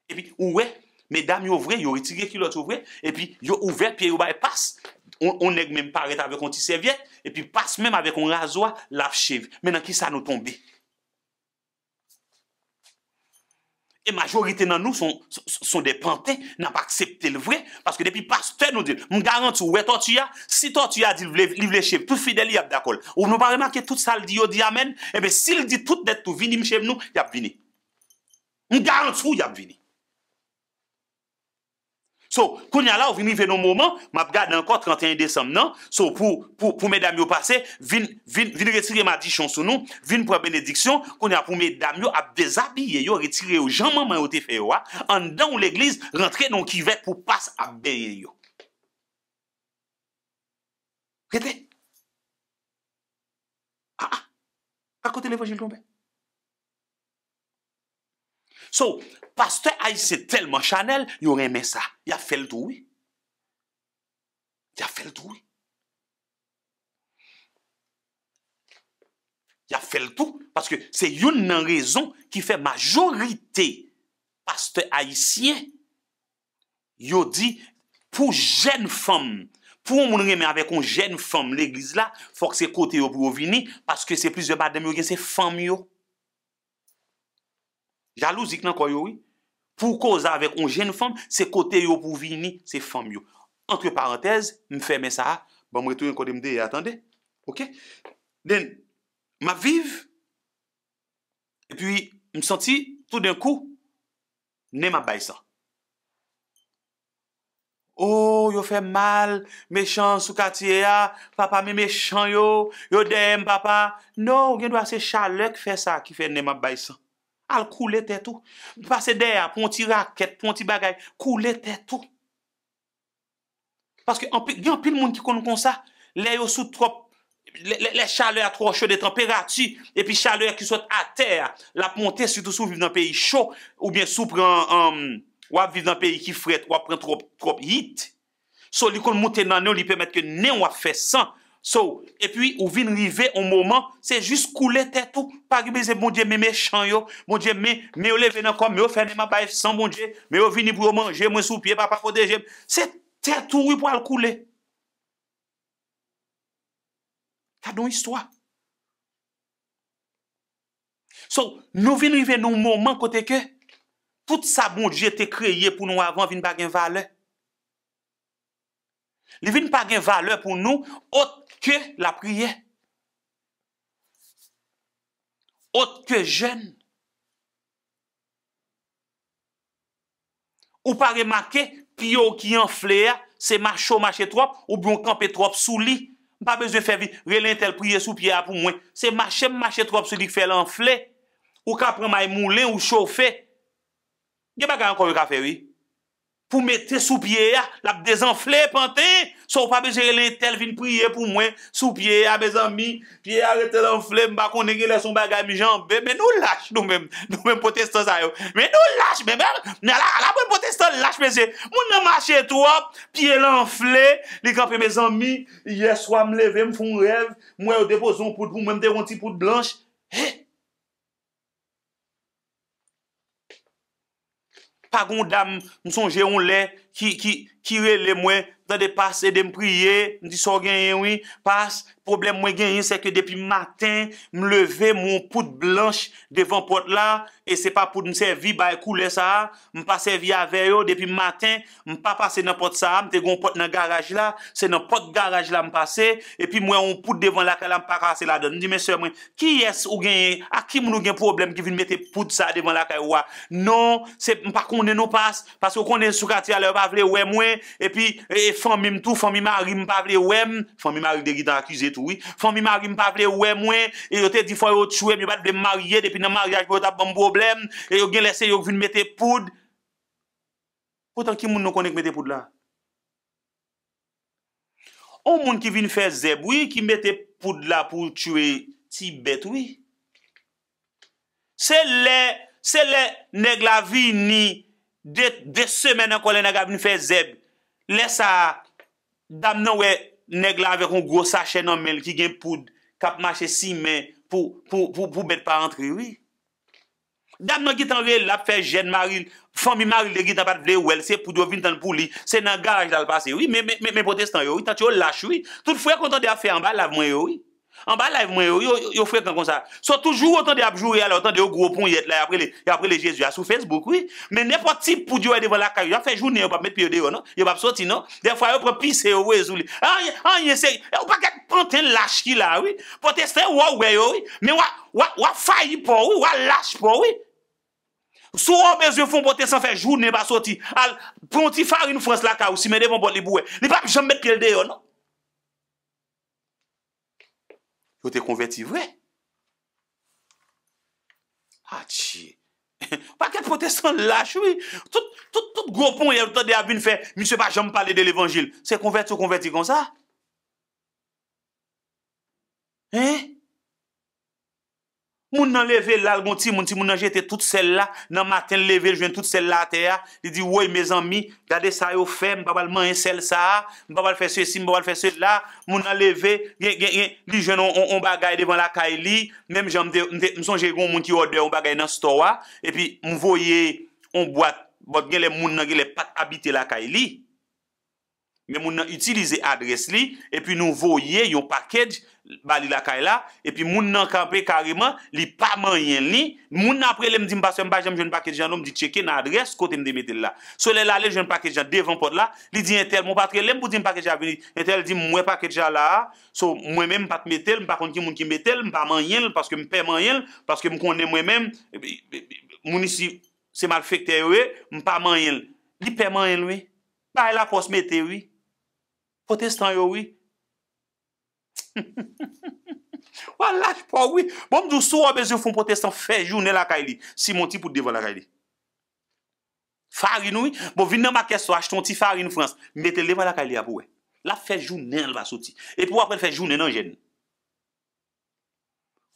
E pi, ouwe, medam yo vwe, yo itire ki lot yo vwe, e pi, yo ouwe, piye yo baye pas, on e mèm paret avek an ti sevye, e pi pas mèm avek an razwa, laf chev, menan ki sa nou tombe. E majorite nan nou son depante, nan pa aksepte l vre, paske depi paste nou di, m garante ou we totya, si totya di li vle chev, tout fidel eh y ap dakol, ou nou pa remanke tout sal di yo di amen, ebe si li di tout det tou vini m chev nou, y ap vini. M garante ou y ap vini. So, konya la ou vini ve nou mouman, map gade anko 31 Desem nan, so pou mè dam yo pase, vin retire ma di chansoun nou, vin pou a benediksyon, konya pou mè dam yo ap dezabiye yo, retire yo, jaman man yote feyo wa, an dan ou l'eglise rentre nou kivet pou pase ap beye yo. Kete? Kete? A ah, a? Ah. A kote levajil konbe? So, pasteur Haitien telman chanel, yon reme sa. Ya fel tou, oui. Ya fel tou, oui. Ya fel tou, parce que c'est yon nan rezon ki fe majorité pasteur Haitien, yon di pou jen femme, pou yon moun reme avek yon jen femme l'eglise la, fok se kote yon pou yon vini, parce que se plus de badem yon gen se femme yon. Jalouzik nan kwa yowi, pou koza avèk on jen fèm, se kote yow pou vi ni se fèm yow. Antre parantez, m fèm e sa, ba m wè tou yon kode m de, atande, ok? Den, m aviv, e pi m senti, tout dèn kou, ne m abay san. Ou, oh, yow fè mal, mechans, soukati e ah, ya, papa me mechans yow, yow deyem papa. Non, gen do a se chalèk fè sa ki fè ne m abay san. al koule tè tou. Pase der, pon ti raket, pon ti bagay, koule tè tou. Paske, gen pi l moun ki konon kon sa, le yo sou trop, le chaleur atroche de temperati, epi chaleur ki sote a ter, la ponte, soute sou vive nan peyi chou, ou bien sou pren, wap vive nan peyi ki fret, wap pren trop, trop hit, sou li kon mouten nan nou, li pemet ke nou wap fè san, So, e pi ou vin rive ou mouman, se jist koule tè tou pa gribe ze moun diè mè mè chan yo, moun diè mè, mè ou le ven an kon, mè ou fè nè mè baif san moun diè, mè ou vin i pou yo manje, mwen sou pye, pa pa fote jem. Se tè tou ou pou al koule. Ta nou histwa. So, nou vin rive nou mouman kote ke, tout sa moun diè te kreye pou nou avan vin bagen vale. Li vin bagen vale pou nou, ot, Ke la priye? Ot ke jen? Ou pa remake, piyo ki enfle ya, se macho mache trop, ou bon kampe trop sou li. Mpa bezye fevi, relintel priye sou piya pou mwen. Se machem mache trop, se dik fele enfle. Ou kapre may mou le, ou chofe. Gye bagay an konwe ka fevi? Ou? pou mette sou pye ya, lap de zan fley pante, sou pa beze le tel vin priye pou mwen, sou pye ya bezan mi, pye ya rete lan fley, mba konengi le son bagay mi jan, bebe nou lache nou men, nou men potestan zayou, bebe nou lache, bebe, la pouen potestan lache beze, moun nan mache tou ap, pye lan fley, li kape bezan mi, ye swa mleve mfon rev, mwen yo depozon pout pou mwen deronti pout blanche, eee, pa goun dam, msonje yon le, ki, ki, kiwe le mwen, ta de pas, e de mpriye, ndi so gen yon, pas, problem mwen genyen se ke depi maten mwen leve mwen pout blanche devan pot la, e se pa pout mwen se vi bay e koule sa, mwen pa se vi aveyo, depi maten mwen pa pase nan pot sa, mwen te kon pot nan garaj la se nan pot garaj la mwen pase e pi mwen mwen pout devan lakay la mwen pa kase la don, mwen di mwen se mwen, ki es ou genyen, a ki mwen nou gen problem ki vin mette pout sa devan lakay wa, non se mwen pa konde nou pas, pas konde soukati alè, mwen pa vle mwen, e pi e, e fon mim tou, fon mim a ri, mwen pa vle mwen, fon mim a ri de gita akize Fon mi mari mpavle we mwen E yo te di fwa yo tshuem Yo bat be marye depi nan mariage E yo gen lese yo vin mette poud Potan ki moun nou konen k mette poud la Ou moun ki vin fè zeb Ki mette poud la pou tshuem Tibet Se le Se le neg la vi ni De semen an kolene Nega vin fè zeb Lesa damnen we Neg la avè kon gros sa chè nan men ki gen poud, kap mache si men pou mèt pa antre, wè. Dam nan kitan wè la fè jèn maril, fò mi maril de gitan pat vle wèl, se poud wè vin tan pou li, se nan garaj dal pase, wè, men protestan wè wè, tan tiyo lache wè, tout fwè kontante a fè an ba, lav mwen wè wè. An ba live mwen yo, yo fwe kan kon sa. So toujou wotan de apjou yal, wotan de yo gwo pon yet la, y apre le jesu, y apre le jesu, y apre le jesu ya sou Facebook, oui. Men nepo tip pou di woye devan laka yo, y apfe jounen yo pap met piye de yo, non? Yo pap soti, non? De fwa yo propise yo woye zou li. An yese, an yese, yo pa kek panten lache ki la, oui. Po te stren woye yo, oui. Men wap fayi po, oui, wap lache po, oui. Sou wap men zyon fon po te san fwe jounen pa soti, al ponti fwa yon fwans laka yo te konverti, wè? A, tchi, wakè potè son lâch, wè? Tout, tout, tout goupon yè, tout de avin fè, mi se pa jèm palè de l'évangil, se konverti, se konverti kon sa? Hè? Moun nan leve lal gonti, moun ti moun nan jete tout sel la, nan maten leve jwen tout sel la teya, di di woy me zanmi, gade sa yo fem, mba bal manye sel sa, mba bal fese si, mba bal fese la, moun nan leve, gen gen gen, li jwen on bagay devan la kaili, menm jan mde, mson jegon moun ti ode, on bagay nan sto wa, epi mvoye, on boat, bot gen le moun nan gen le pat abite la kaili. men moun nan itilize adres li, epi nou voye yon pakedj bali lakay e la, epi moun nan kampe kareman li pa manyen li, moun nan apre lem di mbase mba jem jen pakedj jan, om di cheke nan adres kote mde metel la. So lè la lè jen pakedj jan devan pot la, li di entel mou patre lem pou di mpakedj jan veni, entel di mwen pakedj jan la, so mwen men mpate metel, mpakon ki moun ki metel, mpa manyen, paske mpè manyen, paske mkone mwen men, moun isi se mal fèk te we, mpa manyen, li pè manyen we, baye la Protestant yo wè? Wala jpo wè. Bon mdou sou wè oh, bezè foun protestant fè jounen lakay li. Simon ti pout devon lakay li. Farin wè? Bon vin nan ma kèso ach ton ti farin fwans. Metè levon lakay li ap wè. Lap fè jounen lva soti. E pou ap fè jounen anjen.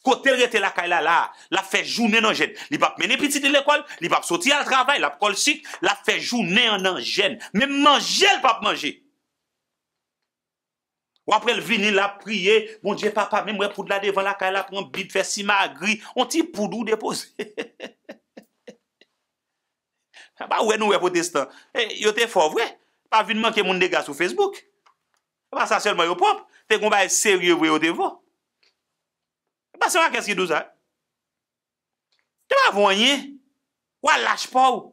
Kotè rete lakay la la. Lap fè jounen anjen. Li pap menè piti te l'ekol. Li pap soti al travay. Lap kol sik. Lap fè jounen anjen. Me manjè l pap manjè. Ou apre l vini la priye, bon diye papa, mwen poud la devan la, kaya la pou an bid, fè si ma agri, an ti poudou depose. Ah ba ouen nou we pou destan. Eh, yo te fò vwe, pa vinman ke moun nega sou Facebook. Ba sa sèl mwen yo pomp, te kon ba e serye vwe yo te vò. Ba sewa kès ki dou sa? Te mwen vwenye, ouan lache pa ou.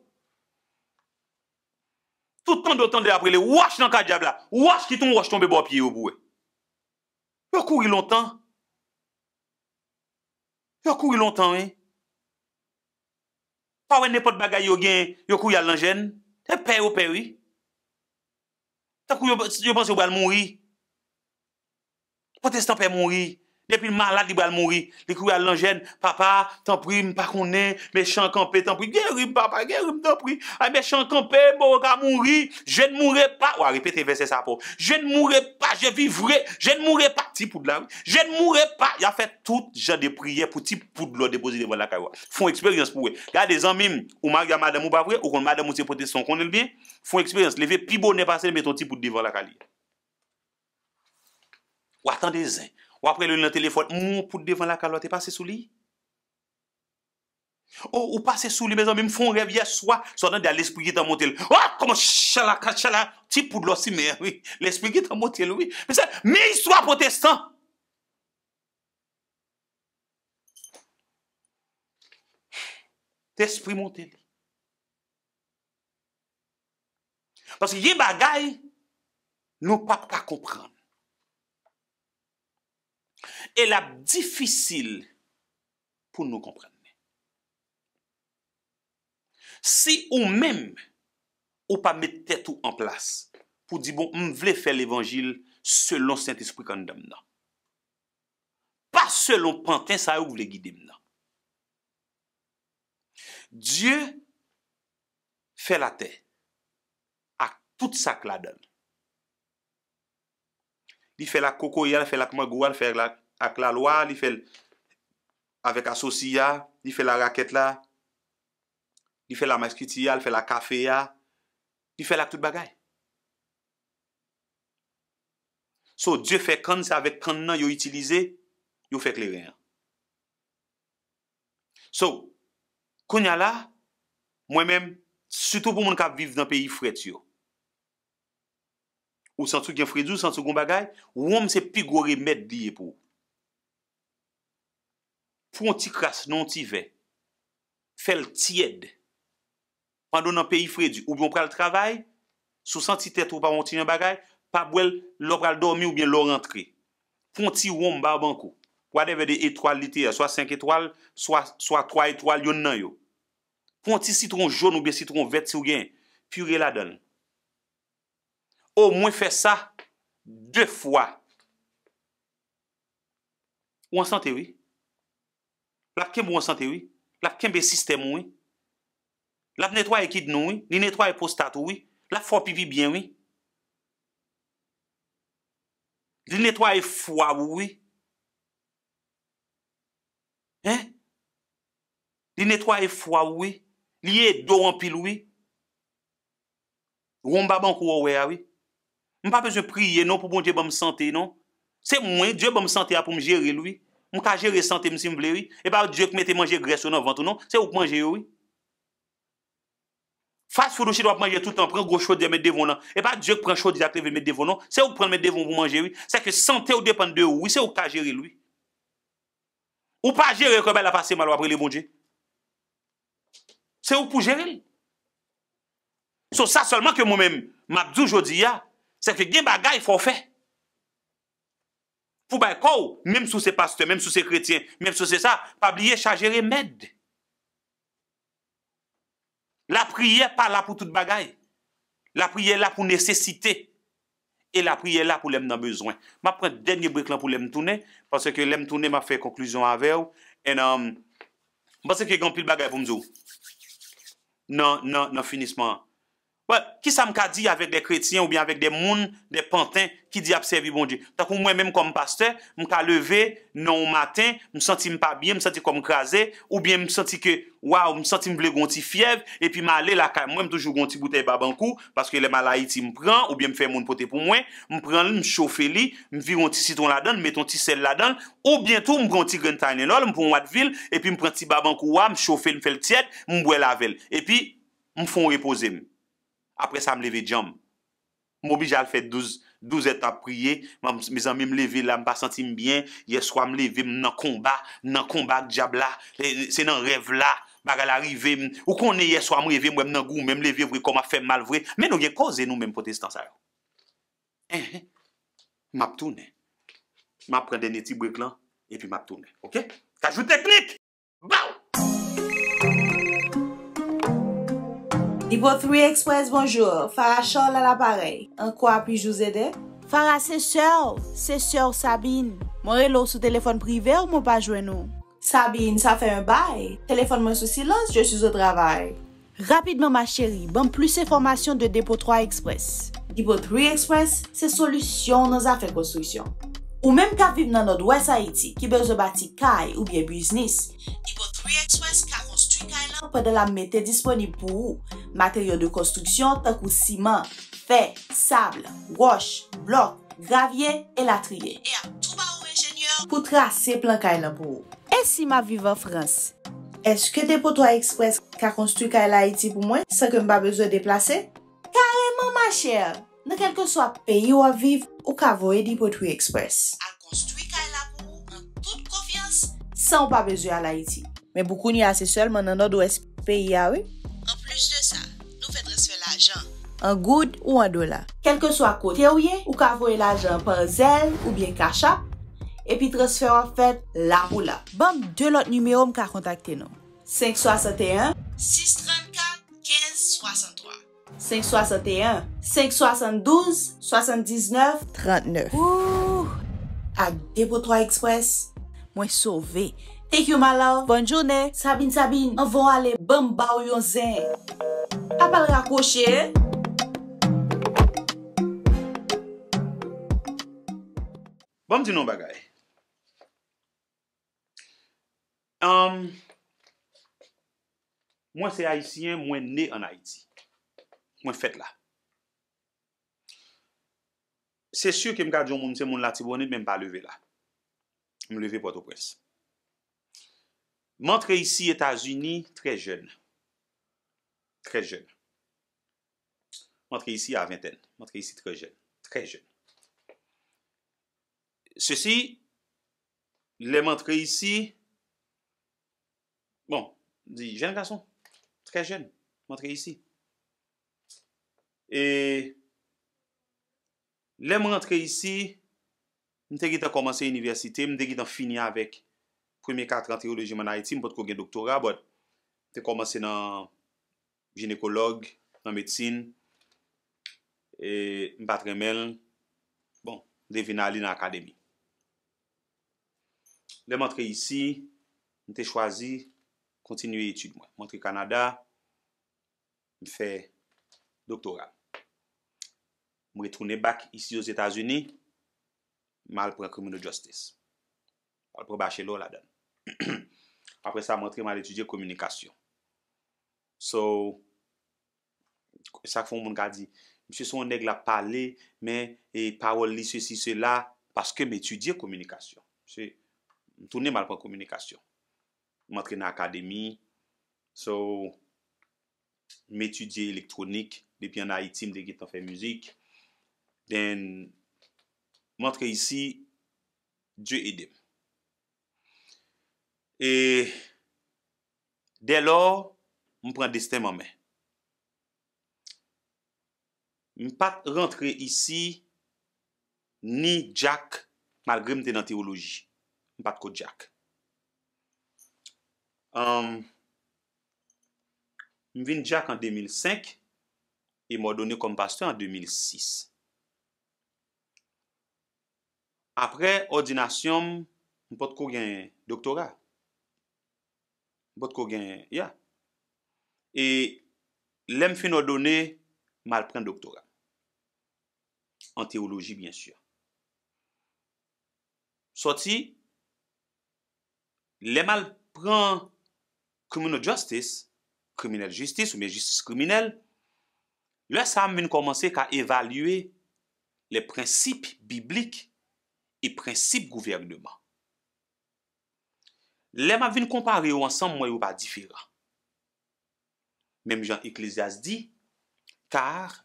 Toutan dotan de aprele, wòch nan ka diabla, wòch ki ton wòch ton bebo apye yo bwe. Yo kouri lontan. Yo kouri lontan, wey. Pa wey ne pot bagay yo gen, yo kouri alanjen. Te pe yo pe wey. Ta kouri yo bans yo bal moun wey. Potestan pe moun wey. Depi l malat li bal mouri, li kouye al langen, papa, tan pri, mpa konen, me chan kampe, tan pri, gen rip papa, gen rip tan pri, ay me chan kampe, mpa mouri, jen moure pa, wak repete ve se sa po, jen moure pa, jen vivre, jen moure pa, tipou d la wik, jen moure pa, ya fè tout jade priye pou tipou d lo depozi devon lakay wak. Fon eksperyans pou we. Gade zan mim, ou marye a madè mou bavre, ou kon madè mou sepote son konel bi, fon eksperyans, leve pi bonè pasè, meton tipou d devon lakay w Ou apre le nan telefon, moun pou devan la kalwa, te pase sou li. Ou pase sou li, me zan mi mfon revye a swa, sonan de al espri yi tan montel. Ou akomo shalaka shalaka, ti pou dlossi mer, l'espri yi tan montel. Me yi swa protestan. Te espri montel. Pansi yi bagay, nou pap pa kompran. el ap difisil pou nou komprenne. Si ou menm ou pa mette tout an plas pou di bon, m vle fè l'Evangil selon Saint-Esprit-Condom nan. Pas selon pantin sa ou vle gidem nan. Diyo fè la te ak tout sa k la don. Li fè la koko yan, fè la kman gwan, fè la ak la lwa, li fel avek asosi ya, li fel la raket la, li fel la maski ti ya, li fel la kafe ya, li fel ak tout bagay. So, die fek kan, se avek kan nan yo itilize, yo fek le reyan. So, konya la, mwen men, suto pou moun kap viv dan peyi fred yo, ou san sou gen fred yo, san sou gen bagay, woum se pi gore met diye pou. Fon ti kras nan non ti ve. Fel ti ed. Pan don nan peyi fredi. Ou bi yon pral travay. Sou santi tet ou pa monti yon bagay. Pa bwel lor pral dormi ou bi yon lor rentre. Fon ti woum ba w bankou. Pwa de ve de etwal lite ya. Soa 5 etwal, soa 3 etwal yon nan yo. Fon ti sitron joun ou bi sitron vet si ou gen. Pi yon re la don. Ou mwen fe sa. De fwa. Ou an sante wey. Plak kem bon sante, wè? Plak kem be sistem, wè? Plak netwaye kid nou, wè? Li netwaye postat, wè? Plak fòp pi vi bien, wè? Li netwaye fòa, wè? Hein? Li netwaye fòa, e wè? Li ye do rampil, wè? Ron baban kou wè, wè? M pape se priye, non, pou bon je bom sante, non? Se mwen, je bom sante a pou m jere, wè? Mwen ka jere sante msi mblewi, e ba diye k mette manje gresou nan vantou non, e nan, se ou k manje yoi. Fas foudou chi do ap manje tout an prengo chou diya mede devon nan, e ba diye k preng chou diya preng mede devon nan, se ou k preng mede devon pou manje yoi. Se ke sante ou depande de ou, se ou k ka jere yoi. Ou pa jere yoi komè la pase malwa apre li bon diye. Se ou pou jere yoi. Sou sa solman ke mwen mwen mabdou jodi ya, se ke gen bagay fò fè. mèm sou se pastor, mèm sou se kretien, mèm sou se sa, pa bliye chanje remèd. La priye pa la pou tout bagay. La priye la pou nesesite. E la priye la pou lèm nan bezwen. Ma pren denye brek lan pou lèm tounen, parce ke lèm tounen ma fè konklusyon avèw, en nan, um, parce ke gampil bagay pou mzou. Nan, nan, nan finisman. Ki sa m ka di avèk de kretien oubyen avèk de moun, de pantin ki di apsevi bon di? Tak ou mwen mèm kom pastor, m ka leve nan ou maten, m senti m pa biye, m senti kom krasè, oubyen m senti ke waw, m senti m vle gonti fyev, epi m alè la ka, mwen m toujou gonti boutei babankou, paske lè malay ti m pran, oubyen m fè moun pote pou mwen, m pran li, m chofe li, m viron ti siton la dan, m meton ti sel la dan, oubyen tou m pranti gonti tanenol, m pran wadvil, epi m pranti babankou waw, m chofe li, m fèl tjet apre sa m leve djam. M obi jal fè douz, douz etan priye, m am mizan mi m leve la m pa sentim bien, yeswa m leve m nan komba, nan komba k diabla, se nan rev la, bagal arrive, ou kon e yeswa m leve m wèm nan goum, m leve vwe koma fèm mal vwe, mè nou ye koze nou mèm potestan sa yo. En, eh, en, eh. map toune. Map pren den eti brek lan, epi map toune, ok? Kajou teknik! Nipo 3 Express bonjou, fara Charles al aparel, an kwa api jou zede? Fara se sèr, se sèr Sabine, mwen re lò sou telefon prive ou mwen pa jwè nou? Sabine, sa fè un bay, telefon mwen sou silans, jè sou zo travay. Rapidmen ma chéri, bon plus se formasyon de Nipo 3 Express. Nipo 3 Express, se solusyon nan zafè konstwisyon. Ou mèm ka vib nan od West Haiti, ki bezou bati kaj ou bie biznis, Nipo 3 Express kato. ou pe de la mette disponib pou ou materyon de konstruksyon tan kou siman, fe, sabl, wosh, blok, gravye e latriye. E a touba ou enjenyeur pou trase plan kailan pou ou. E si ma vive an Frans? Eske te potwa ekspres ka konstruy kaila Haiti pou mwen san ke mba bezo deplase? Kareman ma chèr! Nè kelke swa peyi ou aviv ou kavoye di potwi ekspres. A konstruy kaila pou ou an tout konfians san mba bezo al Haiti. Men boukou ni ase sel man nan do do esp pay ya we. An ah plush de sa, nou fe transfer la ajan. An gout ou an dola. Kelke swa kote ou ye, ou ka voye la ajan pan zel ou bien kasha. E pi transfer an fet la mou la. Bam, de lot nimeou m ka kontakte nou. 5-61-634-1563 5-61-572-79-39 Wouh, ak depo 3 Express. Mwen sove. Ekyo malaw, bonjoune, sabin sabin, an von ale, ban ba ou yon zen. A pal rakoshe. Ban mti nou bagay. Um, mwen se Haitien, mwen ne an Haiti. Mwen fet la. Se syou ki m gajon moun se moun la Tiborne, men m pa leve la. M leve Port-au-Presse. Mantre isi Etats-Uni, tre jen. Tre jen. Mantre isi a vinten. Mantre isi tre jen. Tre jen. Sesi, le mantre isi, bon, di jen kason, tre jen, mantre isi. E, le mantre isi, m de ki ta komanse universite, m de ki ta fini avek. Primi 4 anterio lojim anay ti, mpote kou gen doktora, bote te komanse nan ginekolog, nan medsin, e mpatre mel, bon, de vin ali nan akademi. Le mwantre isi, mte chwazi, kontinuye etude mwen. Mwantre Kanada, mfe doktora. Mwet rounen bak isi yo Zetazuni, mal pou re krimi nou justice. Wal pou bache lor la dan. apre sa montre man etudye komunikasyon so sak fon moun ka di msye son neg la pale men e parol li sese se la paske m etudye komunikasyon m toune mal pan komunikasyon m atre nan akademi so m etudye elektronik depi an a itim de git an fe müzik den m atre isi djou edem E dey lor, mwen pren desten mwen men. Mwen pat rentre isi ni Jack malgrim te nan teoloji. Mwen pat ko Jack. Mwen vin Jack an 2005, e mwen donen konm pastor an 2006. Apre, ordinasyon, mwen pat ko gen doktorat. Bot ko gen, ya. E lem fin o done, mal pren doktorat. An teoloji, byensur. Soti, lem al pren criminal justice, criminal justice ou justice kriminelle, lè sa men komanse ka evalue le prinsip biblik e prinsip gouvernement. Le ma vin kompare yo ansan mwen yo pa difira. Mem jan eklezias di, kar,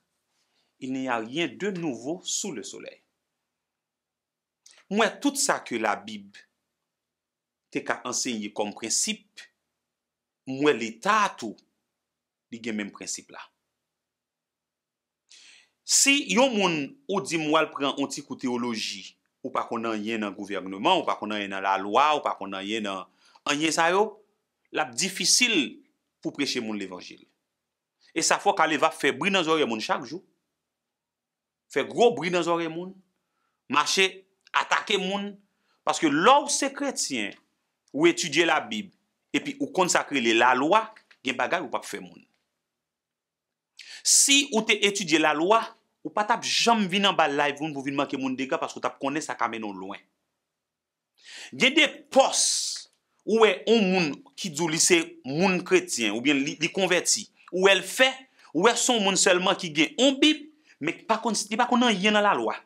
il n'ya ryen de nouvo sou le sole. Mwen tout sa ke la bib te ka anseye kom prinsip, mwen le tatou li gen menm prinsip la. Se yon moun ou di mwen pren antik ou teologi, ou pa konan yen nan gouvergnoman, ou pa konan yen nan la lwa, ou pa konan yen nan anye sa yo, l ap difisil pou preche moun l evanjil. E sa fwa ka le va fe brin anzore moun chak jou, fe gro brin anzore moun, mache, atake moun, paske lou sekret sien ou etudye la bib, epi ou konsakrele la lwa, gen bagay ou pak fe moun. Si ou te etudye la lwa, ou pa tap jam vin an ba live moun pou vin manke moun deka, paske ou tap kone sa kamen an lwen. Gen de posse, Ou e on moun ki djou lise moun kretien ou bien li konverti. Ou e l fe, ou e son moun selman ki gen on bip, mek pa kon si, di pa kon nan yena la lwa.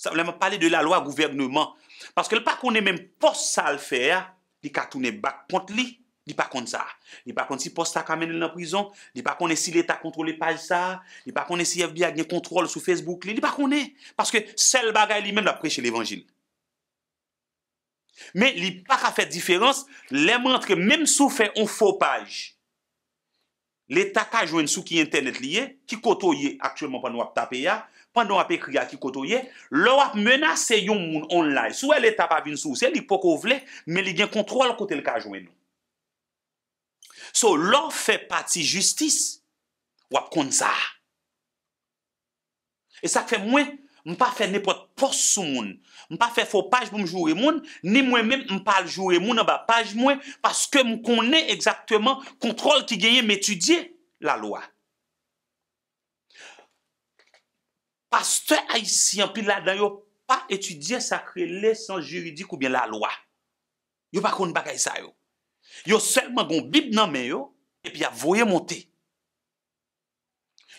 Sa wè mwen pale de la lwa gouvernement. Paske l pa kon e menm pos sal fer, di katoun e bak kont li, di pa kon sa. Di pa kon si pos sa kamen el nan prizon, di pa kon si l etat kontrol e paj sa, di pa kon si FBA gen kontrol sou Facebook li, di pa kon e, paske sel bagay li menm la preche l evanjin. Men li pa ka fe diferans, le mantre menm sou fe yon fopaj. Le ta ka jwen sou ki internet liye, ki kotoye aktuelman pan wap tape ya, pandan wap e kriya ki kotoye, lo wap menase yon moun online. Sou e le ta pa vin sou, se li pou kou vle, men li gen kontrol kote le ka jwen. So, lo fe pati justis, wap kon sa. E sa fe mwen, mwen pa fe nepot. Fos sou moun, m pa fe fopaj pou m jure moun, ni mwen men m pal jure moun an ba paj mwen, paske m konen exactement kontrol ki genye m etudye la lwa. Pastè Aisyen pil la dan yo pa etudye sakre lesan juridik ou bien la lwa. Yo pa kon baka isa yo. Yo selman gon bib nan men yo, epi ya voye monte.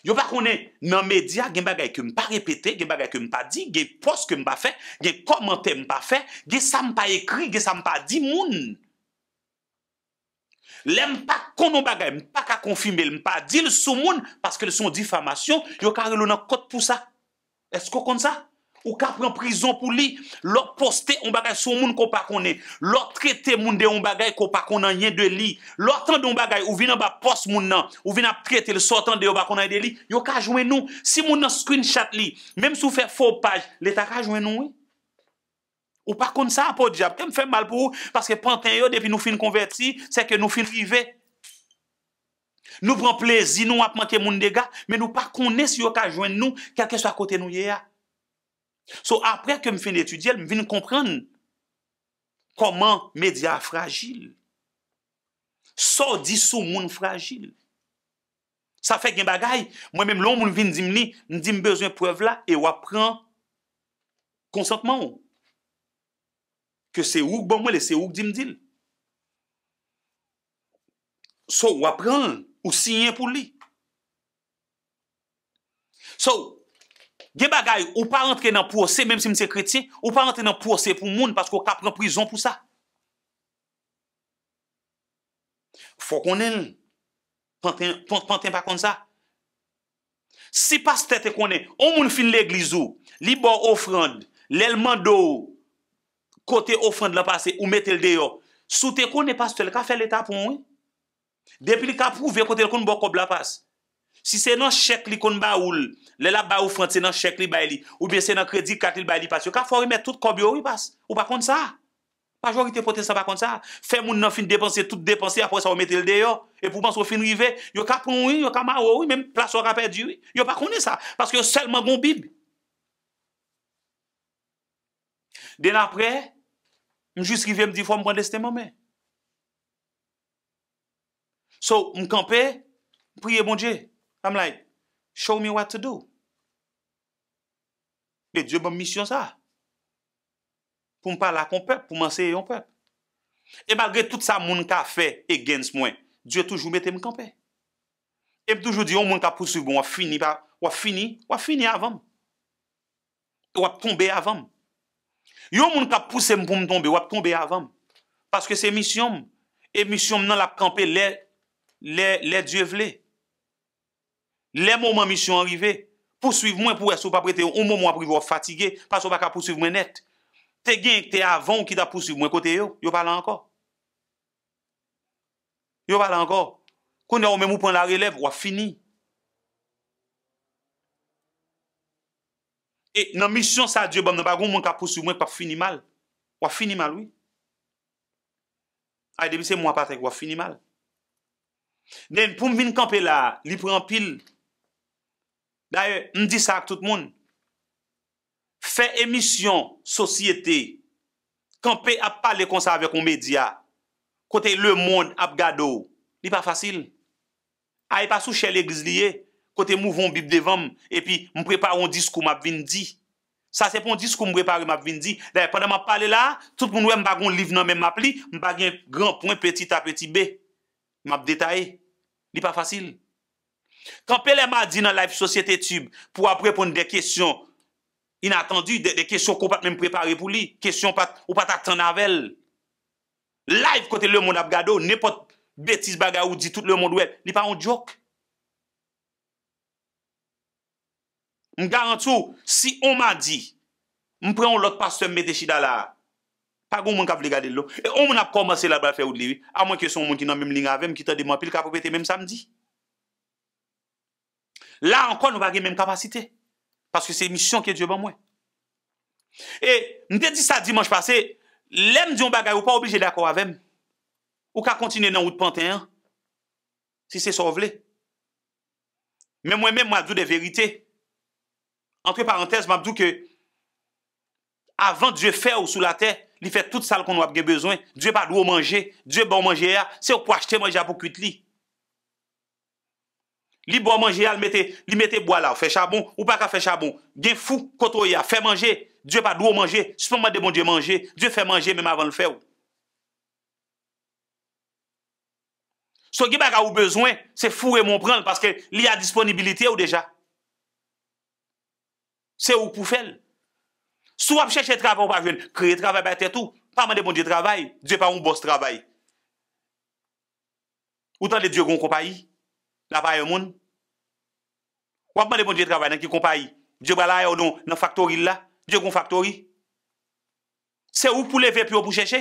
Yo pa kone nan media, gen bagay ke mpa repete, gen bagay ke mpa di, gen post ke mpa fe, gen komante mpa fe, gen sa mpa ekri, gen sa mpa di moun. Le mpa konon bagay, mpa ka konfime, mpa di l sou moun, paske l son difamasyon, yo ka relo nan kote pou sa. Esko kon sa? Ou ka pren prizon pou li, lor poste ou bagay sou moun ko pa kone, lor trete moun de ou bagay ko pa kone yin de li, lor tan de ou bagay ou vina ba post moun nan, ou vina prete le so tan de ou bakonay de li, yo ka jwen nou. Si moun nan screenshot li, menm sou fe fopaj, le ta ka jwen nou. Ou pa kone sa an po di jab, te e m fe mal pou ou, paske panten yo depi nou fin konverti, se ke nou fin rive. Nou pren plezi, nou ap manke moun de ga, menm nou pa kone si yo ka jwen nou, kelke so akote nou ye ya. So apre ke m fin etudyel, m vin kompren koman medya fragil. So disou moun fragil. Sa fe gen bagay, mwen men m lon moun vin dim li, n dim bezwen prev la, e wapren konsantman ou. Ke se ouk bon mwen, le se ouk dim dil. So wapren, ou si yen pou li. So, Ge bagay, ou pa rentre nan pwose, mèm si mse kretien, ou pa rentre nan pwose pou moun paskou ka pren prizon pou sa. Fou konen, panten pa kon sa. Si pas tete konen, ou moun fin l'eglizou, li bo ofrand, lèl mandou, kote ofrand la pase, ou metel deyo, soute konen pas tete, ka fe l'eta pou mwen. Depi li ka prouve, kote l konen bo kob la pase. Si se nan shek li kon ba oul, le la ba ou front se nan shek li bay li, ou bese nan kredik kat li bay li pati, yo ka fwori met tout kobyo ou yi wi bas. Ou pa kont sa. Pajorite poten sa pa kont sa. Fè moun nan fin depanse, tout depanse, apwè sa ou mette l deyo. E pou panso fin rive, yo ka pon ou yi, wi, yo ka ma ou ou, wi, mèm plas wakapè diyo. Yo pa koni sa, paske yo selman goun bib. Den apre, mjus rive mdi fwom pwande stè mwame. So, mkampè, mpriye bon djey. I'm like, show me what to do. Le, Dieu m'a mission sa. Pou m'par la kon pep, pou m'anser yon pep. E malgré tout sa moun ka fe against mwen, Dieu toujou mette m'kampen. E m'toujou di, yon moun ka pousse yon, wap fini avan. Wap tombe avan. Yon moun ka pousse m pou m'dombe, wap tombe avan. Paske se mission, e mission nan la kampe le Dieu vleye. Le moun moun misyon anrive, pousuiv mwen pou esou pa prete yo, un moun moun aprivo fatige, pa sou baka pousuiv mwen net. Te genk, te avon ki ta pousuiv mwen kote yo, yo pala anko. Yo pala anko. Koun ya ou men moun pon la relev, wap fini. E nan misyon sa diyo, ban nan bagoun moun ka pousuiv mwen, pa fini mal. Wap fini mal, oui. A y debise moun apatek, wap fini mal. Nen pou mvin kampe la, li prempil, li prempil, Da e, m di sa ak tout moun. Fè emisyon, sosyete, kan pe ap pale konsave kon media, kote le moun ap gado, li pa fasil. A e pa sou chè le gizliye, kote mouvon bib devam, e pi m preparon diskou m ap vindi. Sa se pon diskou m preparon m ap vindi. Da e, pandan m ap pale la, tout m noue m bagon liv nan men m ap li, m bagen gran poun, peti ta peti be. M ap detaye. Li pa fasil. Kan Pele ma di nan live sosyete tube pou apre pon de kesyon inattendu, de kesyon ko pat men prepare pou li, kesyon ou pat atan navel. Live kote le moun ap gado, ne pot betis baga ou di tout le moun wè, ni pa an djok. M garan tou, si oman di, m preon lot pastor m meteshi da la, pa goun moun kap vle gade lo, e oman ap komanse la bat fè ou dle vi, a mwen kesyon moun ki nan mèm lingave, m ki ta deman pil kapopete mèm samdi. la ankon nou bagye menm kapasite, paske se mission kiye Diyo ban mwen. E, mwen te di sa dimanj pase, lem Diyo bagay ou pa oblije de akor avem, ou ka kontine nan wout panten an, si se sovle. Men mwen men mwadou de verite, entre parantez mwadou ke, avan Diyo fe ou sou la te, li fe tout sal kon nou apge bezwen, Diyo pa lou manje, Diyo ban manje ya, se ou pou achete mwen japo kuit li. Li bo manje ya, li mette bo la ou fechabon, ou pa ka fechabon. Gen fou koto ya, fe manje. Dje pa dwo manje, sou pa man de bon dje manje. Dje fe manje mèm avan l'fe ou. Sou ki bak a ou bezwen, se fou e moun pranl, paske li a disponibilite ou deja. Se ou pou fel. Sou ap chèche travè ou pa jwen, kre travè bè tè tou. Pa man de bon dje travè, dje pa ou bòs travè. Ou tan de dje gon kopayi, la paye moun. Wapman de bonje travay nan ki kompa yi? Dje balaye ou non nan faktori la? Dje kon faktori? Se ou pou leve pyo pou chèche?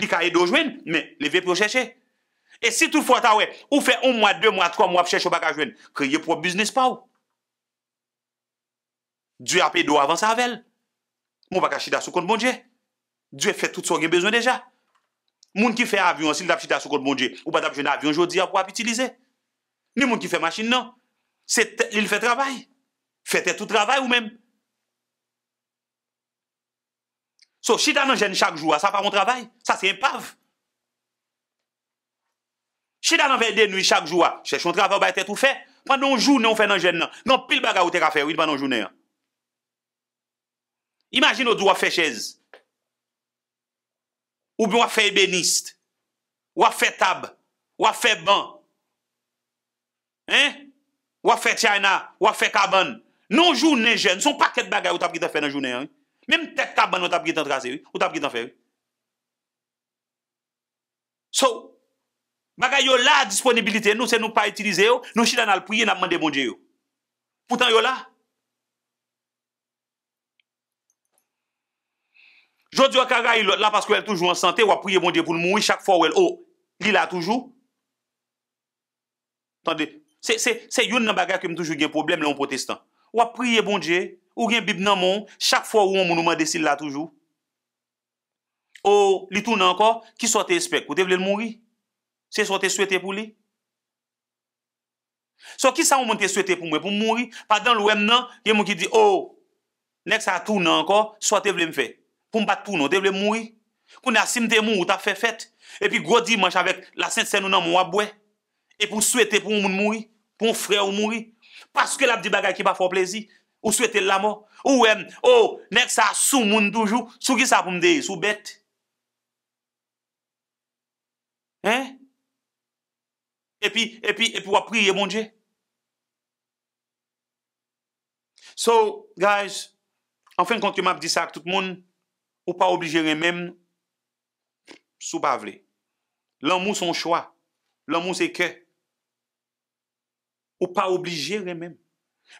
Li ka yi do jwen, men leve pyo chèche. E si tout fwa ta we, ou fe un mwa, dwe mwa, trwa mwa pou chèche ou baka jwen, kriye pou wap biznes pa ou. Dje apè do avan sa avèl. Bon moun baka chida sou kont bonje. Dje fè tout sou gen bezon deja. Moun ki fè avyon, si lè dap chida sou kont bonje, ou pa dap jwen avyon, jodi ap wap itilize. Ni moun ki fè machin nan. il fè travay. Fè tè tou travay ou mèm. So, chida nan jèn chak joua, sa pa moun travay? Sa se yèm pav. Chida nan vey den nou chak joua, chè chon travay ou bay tè tou fè, wè nan jou nou fè nan jèn nan. Nan pil baga ou tè rafè, wè nan jou nou yè. Imagin nou dò wè fè chèz. Ou bè wè fè ebenist. Wè fè tab. Wè fè ban. Hein? Wafè tiyayna, wafè kaban. Non jounen jen, son paket bagay wot ap gitan fè nan jounen yon. Mem tek kaban wot ap gitan trase yon, wot ap gitan fè yon. So, bagay yon la disponibilite, nou se nou pa itilize yon, nou chida nan lpouye nan mande bon mounje yon. Poutan yon la. Jodi wakara yon la, paskou el toujou an sante, bon wapouye mounje pou lmou, chak fò wèl, oh, o, li la toujou. Tande, Se yon nan bagay kem toujou gen problem le yon protestant. Ou apriye bon dje, ou gen bib nan moun, chak fwa ou an moun ouman desil la toujou. Ou li tou nan ankor, ki sou te espek, ou te vle moun ri? Se sou te souete pou li? Sou ki sa moun moun te souete pou mwen pou moun ri? Padan lwem nan, gen moun ki di, ou, nek sa tou nan ankor, sou te vle mwen fe? Pou mba tou nan, te vle moun ri? Kou na simte moun ou ta fe fet? E pi gwo dimanj avek la sentse nou nan moun wabwe? ep ou souwete pou moun mouri, pou moun frè ou mouri, paske l ap di bagay ki pa fò plezi, ou souwete l la mò, ou, oh, ou, nek sa sou moun toujou, sou ki sa pou mdeye, sou bete. Hein? Epi, epi, epi wap priye moun dje. So, guys, anfen kon ti m ap di sa k tout moun, ou pa oblije ren men, sou pa vle. L an mou son chwa, l an mou se ke, Ou pa oblige remem.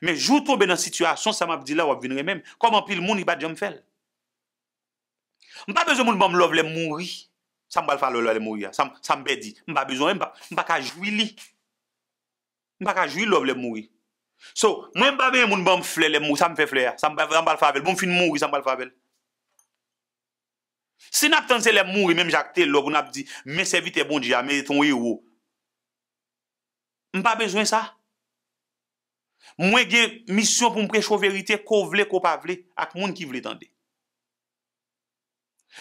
Me joutoube nan situasyon, sa m ap di la wap vin remem. Koman pi l moun i bat jom fel? M pa bezo moun ban m love le moun ri. Sa m bal fa lolo le moun ri ya. Sa m be di. M pa bezo m, m baka jwili. M baka jwili love le moun ri. So, mwen m ba be moun ban m fle le moun ri. Sa m fe fle ya. Sa m bal fa vel. Bon fin moun ri, sa m bal fa vel. Se n ap tansi le moun ri, men m jakte lor, m ap di, m ese vit e bon di ya, m e ton ri yo. M pa bezo sa. Mwen gen misyon pou m precho verite kou vle, kou pa vle ak moun ki vle tende.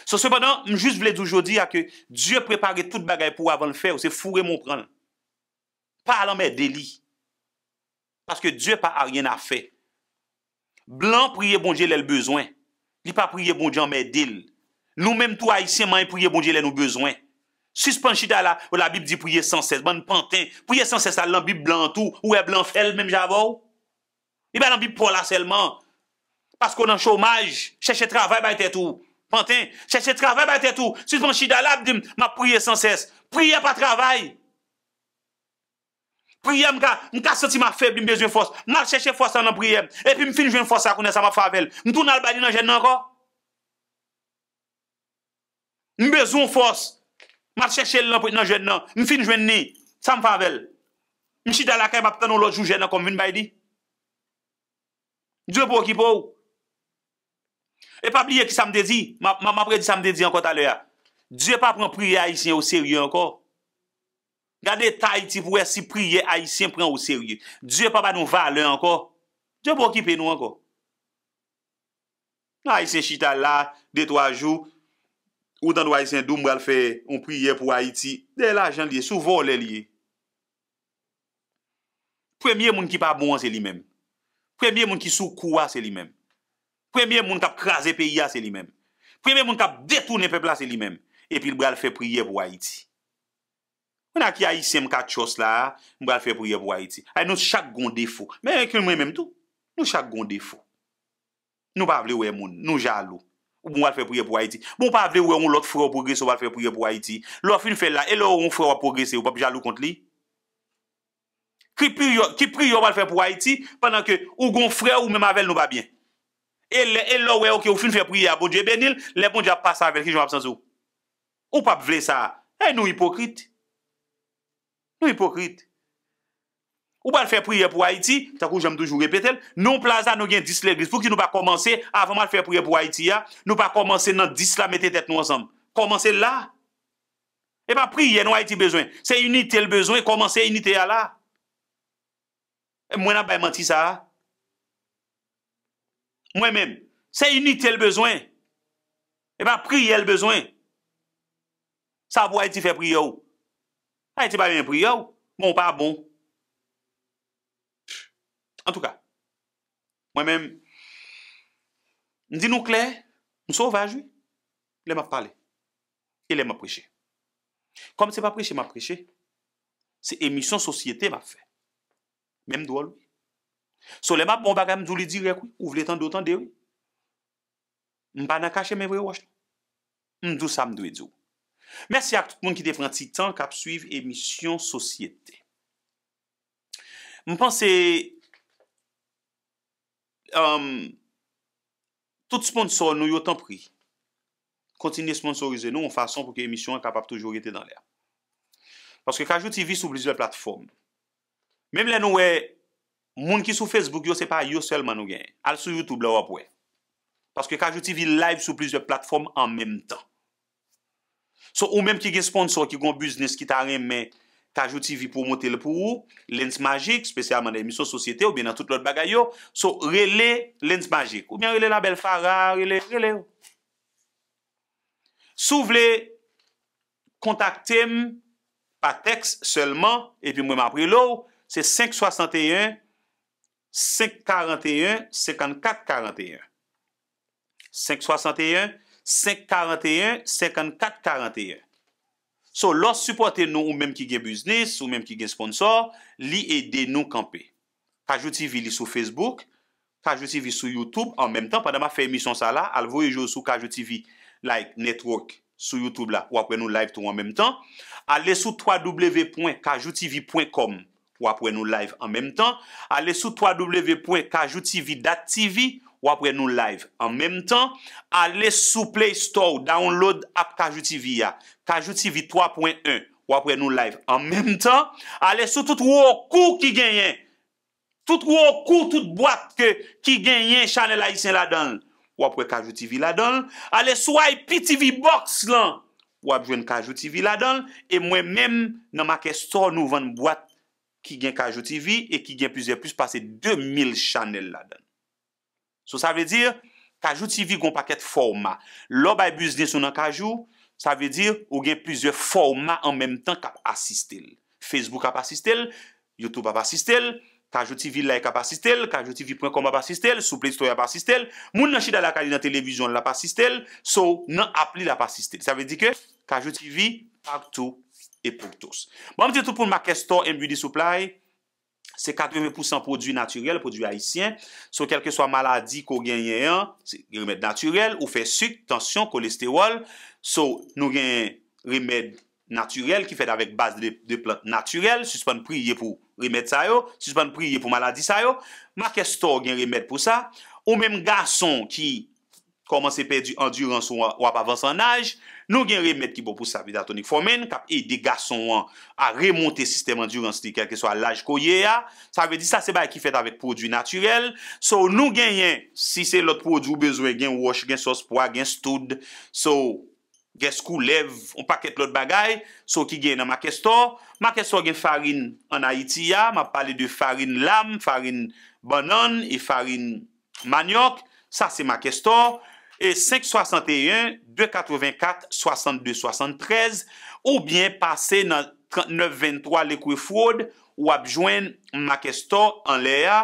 Sos sepadan, m jist vle doujodi ak ke Diyo prepare tout bagay pou avan l fè ou se fure moun pran. Pa alan mè deli. Paske Diyo pa a ryen a fè. Blan priye bon Diyo lè l bezwen. Li pa priye bon Diyo mè dil. Nou mèm tou a isye man priye bon Diyo lè nou bezwen. Suspan chida la, ou eh la bib di priye sanses. Ban pantin, priye sanses al lan bib blan tou, ou e blan fel menm javou. E ba lan bib pola selman. Pasko nan chomaj, cheshe travay bayte tou. Pantin, cheshe travay bayte tou. Suspan chida la, ap di m, m ap priye sanses. Priye pa travay. Priye m ka, m ka soti m a feb di m bezon fos. M al cheshe fos anan priye m. E pi m finjwen fos akounen sa m a favel. M tou nan albadi nan jen nan ka. M bezon fos. Ma chèche lè pwè nan jwen nan, mi fi nou jwen nen, sa m pavel. Mi chita lakè, ma pwè nan nou lòjou jwen nan komvin baydi. Diyo pou okipou. E pa blye ki sa m dezi, ma m apre di sa m dezi anko talè ya. Diyo pa pran priye a isen yo serye anko. Gade tay ti vwe si priye a isen pran yo serye. Diyo pa ba nou valè anko. Diyo pou okipe nou anko. A isen chita lakè, dey to a jouw. Ou tan do ayesen dou mbral fè, on priye pou Haiti, de la jan liye, souvo lè liye. Premye moun ki pa bon se li mèm. Premye moun ki sou kouwa se li mèm. Premye moun tap krasè pe ya se li mèm. Premye moun tap detounè pepla se li mèm. E pi mbral fè priye pou Haiti. Mwen a ki ayesen mkak chos la, mbral fè priye pou Haiti. Ay nou chak gonde fò. Mwen ekil mwen mèm tou. Nou chak gonde fò. Nou pa vle wè moun, nou jalò. Ou bon wal fè priye pou Haiti? Bon pa vè ou wè e ou lòt fè wap progresse ou wal fè priye pou Haiti? Lò fin fè la, e lò ou won fè wap progresse ou pap jalou kont li? Ki pri yo wal fè pou Haiti pandan ke ou gon fè ou mèm avèl nou ba byen? E, e lò wè ou ki ou fin fè priye a bon dje benil, lè bon dje apasa avèl ki joun ap san sou? Ou pap vè sa? E nou hipokrit? Nou hipokrit? Ou pa l fè priye pou Haiti, ta kou jèm toujou repete, nou plaza nou gen dis l'Eglise. Fou ki nou pa komanse avan ma l fè priye pou Haiti ya, nou pa komanse nan dis la mette tet nou ansan. Komanse la. E pa priye nou Haiti bezwen. Se unitel bezwen, komanse unitel ya la. Mwen ap bay manti sa. Mwen men. Se unitel bezwen. E pa priye l bezwen. Sa pou Haiti fè priye ou. Haiti pa ven priye ou. Mwen pa bon. An tou ka, mwen men, m di nou kle, m sou vaj ou, le m ap pale, e le m ap preche. Kom se m ap preche, m ap preche, se emisyon sosyete m ap fe. Men m do alou. So le m ap bon baga m zoulidire kou, ou vle tan dotan de ou. M banakache men vwe wach nou. M dousa m dwe dzo. Mersi ak tout moun ki defran ti tan kap suiv emisyon sosyete. M panse... Ehm, tout sponsor nou yo tan pri. Kontine sponsorize nou ou fason pou ki emisyon kapap toujou yete dan lè. Paske kajouti vi sou blizye platform. Mem lè nou we, moun ki sou Facebook yo se pa yo sel man nou gen. Al sou YouTube la wap we. Paske kajouti vi live sou blizye platform an menm tan. So ou menm ki ge sponsor ki gon business ki ta reme, Kajouti vi pou mwote le pou ou, lens magik, spesyalman emisyon sosyete ou bin nan tout lot bagay yo, so rele lens magik. Ou bien rele la bel fara, rele, rele ou. Sou vle kontakte m pa teks selman, epi mwen m apre lor, se 5.61, 5.41, 54.41. 5.61, 5.41, 54.41. So, los supporte nou ou menm ki gen biznes, ou menm ki gen sponsor, li ede nou kanpe. Kajouti vi li sou Facebook, kajouti vi sou Youtube, an menm tan, padan ma fe emisyon sa la, al voye jo sou kajouti vi like, network, sou Youtube la, wapwe nou live tou an menm tan. Ale sou www.kajoutivi.com, wapwe nou live an menm tan. Ale sou www.kajoutivi.tv, wapwe nou live tou an menm tan. wapwe nou live an mem tan, ale sou Play Store, download ap Kaju TV ya, Kaju TV 3.1, wapwe nou live an mem tan, ale sou tout woku ki genyen, tout woku, tout bwak ke, ki genyen chanel a isen la don, wapwe Kaju TV la don, ale sou IP TV Box lan, wapjwen Kaju TV la don, e mwen men, nan ma ke store nou van bwak ki gen Kaju TV, e ki gen plus e plus pase 2000 chanel la don. So, sa ve dir, kajouti vi gon paket forma. Lo bay buznen son nan kajout, sa ve dir, ou gen pizye forma an menm tan kap asistel. Facebook kap asistel, Youtube kap asistel, kajouti vi like kap asistel, kajouti vi.com kap asistel, souple di soupe ap asistel, moun nan chi da la kadi nan televizyon la ap asistel, so nan ap li la ap asistel. Sa ve dir ke, kajouti vi, pak tou epouk touz. Bon, mwen te toupoun ma kesto mbi di souplaye. Se 80% prodwi naturel, prodwi haisyen, so kelke so a maladi ko gen yen, remèd naturel, ou fe suk, tansyon, kolesterol, so nou gen remèd naturel ki fed avèk base de plant naturel, suspon priye pou remèd sayo, suspon priye pou maladi sayo, ma ke sto gen remèd pou sa, ou menm gason ki koman se pe di endurans wap avansan naj, Nou gen remet ki bo pou sa vidatonik fomen, kap e de gason an a remonte sistem enduransi di kelke so a laj ko ye ya. Sa ve di sa se bay ki fet avet prodwi naturel. So nou gen yen, si se lot prodwi ou bezwe gen wash, gen sos poa, gen stud, so gen skou lev, on paket lot bagay, so ki gen nan ma kesto. Ma kesto gen farin an Haiti ya, ma pale de farin lam, farin banan, e farin manyok, sa se ma kesto. E 561, 284, 62, 73 ou bien pase nan 39, 23 le kwe fwod wap jwen ma kesto an le a.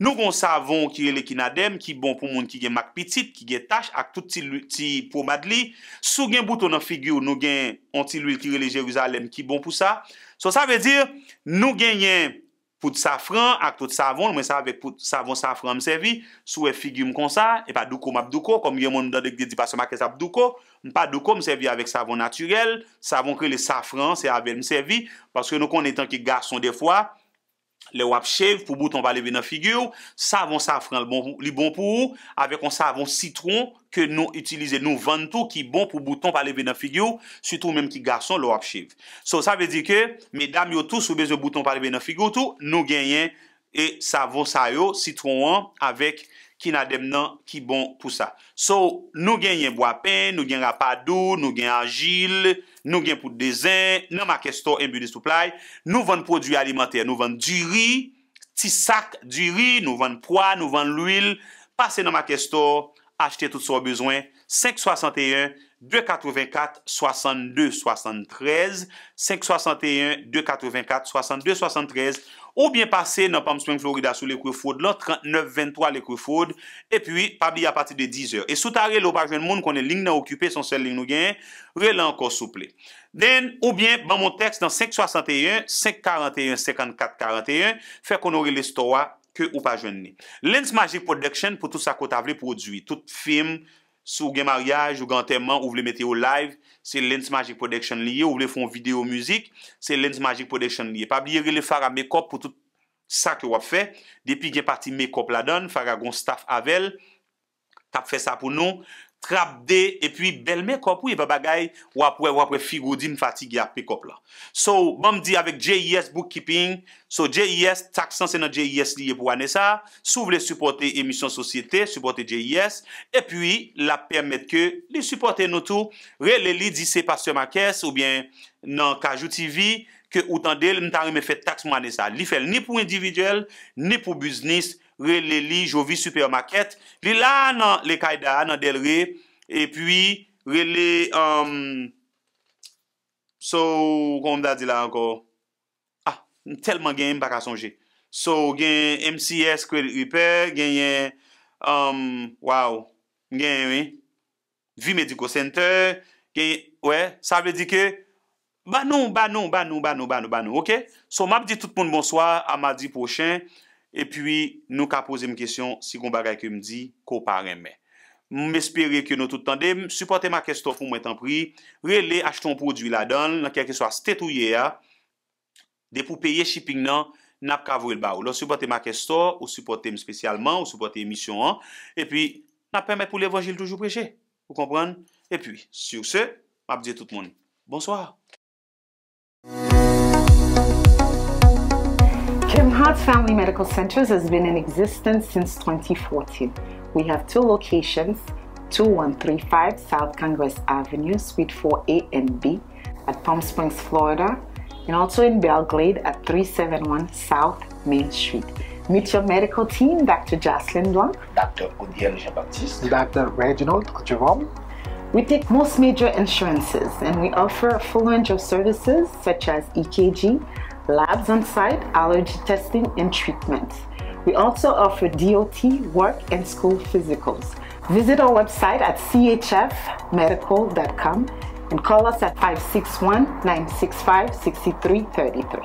Nou kon sa avon ki rele kinadem ki bon pou moun ki gen mak pitit, ki gen tach ak tout ti pou mad li. Sou gen bouton nan figyo nou gen onti lul ki rele jerusalem ki bon pou sa. So sa ve dir nou gen yen... Pout safran ak tout savon, mwen sa avek pout savon safran msevi, sou e figi m kon sa, e pa douko m ap douko, kom yon moun ndadek di pasan mak e sa ap douko, m pa douko msevi avek savon naturel, savon kre le safran se ave msevi, paske nou kon etan ki garson defwa, le wap chev pou bout an va leve nan figi ou, savon safran li bon pou bon ou, avek an savon citron, ke nou itilize nou vande tou ki bon pou bouton palebe nan figyo, sutou menm ki garson lou apchiv. So, sa ve di ke, medam yo tou soubez yo bouton palebe nan figyo tou, nou genyen e sa vonsayo, si tron an, avek ki nadem nan ki bon pou sa. So, nou genyen boapen, nou genyen rapadou, nou genyen agil, nou genyen pou dezen, nan ma kesto, en bi de supply, nou vande prodwi alimenter, nou vande di ri, ti sak di ri, nou vande poa, nou vande l'wil, pase nan ma kesto, Achete tout sa ou bezwen, 561-284-6273, 561-284-6273, ou bien pase nan Pomspeng Florida sou lèkou foud, lan 39-23 lèkou foud, e pi pabli a pati de 10 eur. E soutare lè ou pa jwen moun konen ling nan okupe, son sel ling nou gen, relè anko souple. Den, ou bien, ban mon teks nan 561-541-5441, fe konore lè stowa. ke ou pa jwen ne. Lens Magic Production pou tout sa kot avle prodwi. Tout film sou gen maryaj ou gan temman ou vle mette yo live, se Lens Magic Production liye. Ou vle fon video muzik se Lens Magic Production liye. Pabliye rele fara make-up pou tout sa ki wap fe. Depi gen pati make-up la don fara gon staff avel tap fe sa pou nou. trap de, e pwi belme kop wè pa bagay wap wè wap wè figou di m fatig ya pe kop la. So, bom di avèk JIS e Bookkeeping, so JIS, e taksan se nan JIS e liye pou anesa, sou wè supporte emisyon sosyete, supporte JIS, e pwi la permette ke li supporte nou tou, wè lè li di se pasye ma kes ou bien nan kajouti vi, ke outan del m ta reme fè taks m anesa. Li fèl ni pou individuel, ni pou biznis, Rele li Jovi Super Maket. Li la nan le kaida nan del re. E pwi rele, um, so, konm da di la anko, ah, telman gen yon baka sonje. So, gen MCS Kweyripe, gen yon, um, waw, gen yon, Vi Mediko Center, gen, we, sa ve di ke, banou, banou, banou, banou, banou, banou, ok? So, map di tout moun bonsoir, a madi pochen, epi nou ka pose m kesyon si kon bagay ke m di, ko parem me. M espere ke nou tout tande, supporte ma kesto pou mwen tan pri, rele, acheton prodwi la don, nan kèkè so a stetou ye a, de pou peye shipping nan, nap kavou el ba ou. Lò supporte ma kesto, ou supporte m spesyalman, ou supporte emisyon an, epi nap peme pou l'evangil toujou preje, pou kompran. Epi, sur se, m ap diye tout moun. Bonsoir. Hearts Family Medical Centers has been in existence since 2014. We have two locations, 2135 South Congress Avenue, Suite 4A and B at Palm Springs, Florida, and also in Belgrade at 371 South Main Street. Meet your medical team, Dr. Jocelyn Blanc, Dr. Odiel Jean-Baptiste, Dr. Reginald Jerome. We take most major insurances and we offer a full range of services such as EKG, labs on site, allergy testing, and treatment. We also offer DOT, work, and school physicals. Visit our website at chfmedical.com and call us at 561 965 6333.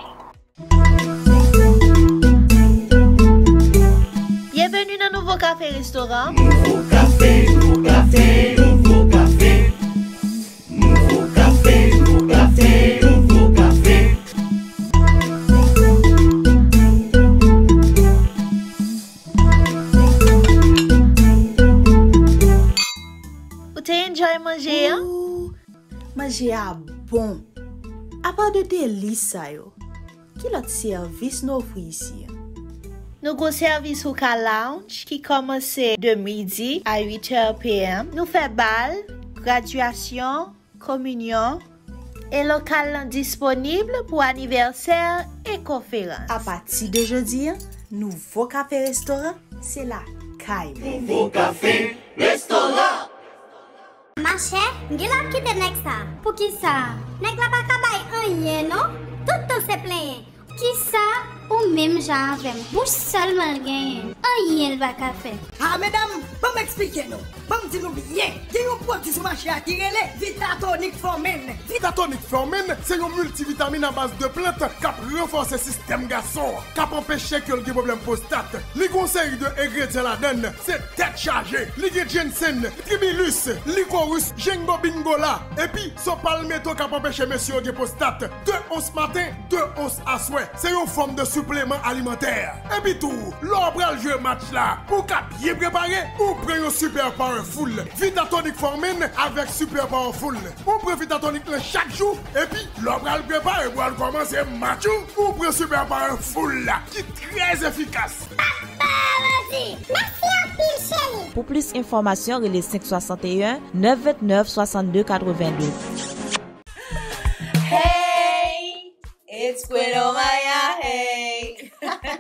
Bienvenue dans nouveau café restaurant. Nouveau café, nouveau café. Ou, manje a bon. A part de delisa yo, ki lot servis nou fwi yisi? Nou kon servis ou ka lounge ki komanse de midi a 8h PM. Nou fe bal, graduasyon, komunyon, e lo kalan disponible pou aniverser e konferans. A pati de je dir, nouvo kafe-restoran, se la kaim. Nouvo kafe-restoran! Mache, nge la ki de nek sa? Pou ki sa? Nek la pa kabay anye no? Toutou se plenye. Pou ki sa? ou même genre avec bouche seulement mal gagné. Un café. Ah mesdames, bon m'expliquer nous. Bon me dire bien. Qui est un produit sur marché à tirer les Vitatonic Formine. Vitatonic Formine, c'est une multivitamine à base de plantes qui renforce le système garçon, qui empêche que le problème prostate. Les conseils de ingrédients la donne, c'est tête chargée. Ligue Jensen, Tribilus, Licorus, Jengo Bingola. Et puis, son palmetto qui empêche monsieur de prostate. Deux os matin, deux os à souhait. C'est une forme de supplément alimentaire. Et puis tout, l'oral le jeu match là, pour qu'à bien préparé. ou prend un super powerful. Vitatonic Formin avec super powerful. Ou prend Vitatonic chaque jour, et puis l'on le pour commencer match ou prend super powerful là, qui est très efficace. Pour plus d'informations, est 561 929 62 82. Hey It's Gwido Maya, hey!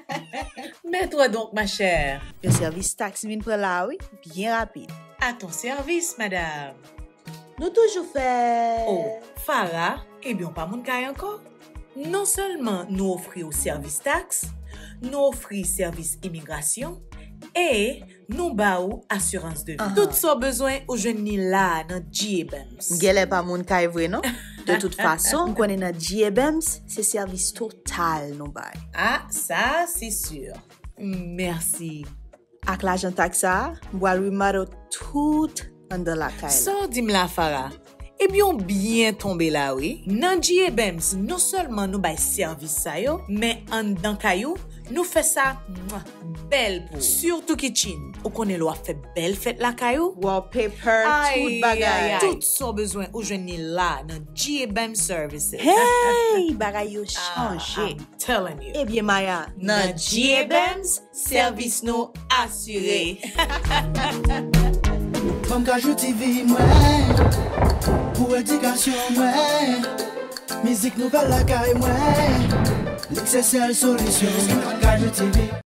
Mè to a donk, ma chèr. Yon servis taks vin pou la, oui, byen rapide. A ton servis, madame. Nou toujou fè... Oh, fara, ebyon eh pa moun kaj ankor. Non solman nou ofri ou servis taks, nou ofri servis imigrasyon, e... Nou ba ou asyurans devin. Tout so bezwen ou jen ni la nan G.E.B.M.S. Gyele pa moun kaye vwe nou? De tout fason, mkwene nan G.E.B.M.S. se servis total nou bay. Ha, ah, sa, se sur. Merci. Ak la jantak sa, mbwa lwi maro tout an dan la kaye. Sa di m la fara, ebyon byen tombe la we. Nan G.E.B.M.S. nou solman nou bay servis sayo, men an dan kayo, Nou fè sa bel pou. Surtout ki Chin, ou konel ou a fè bel fèt lakay ou? Ou a peper, tout bagay. Tout son bezwen ou jwen ni la nan JBM Services. Hey, baray ou chanjè. Ah, I'm telling you. Ebyen Maya, nan JBM Services nou asyre. Fom kajou TV mwen, pou edikasyon mwen, mizik nou pel lakay mwen, Yüksel Solutions Karlı TV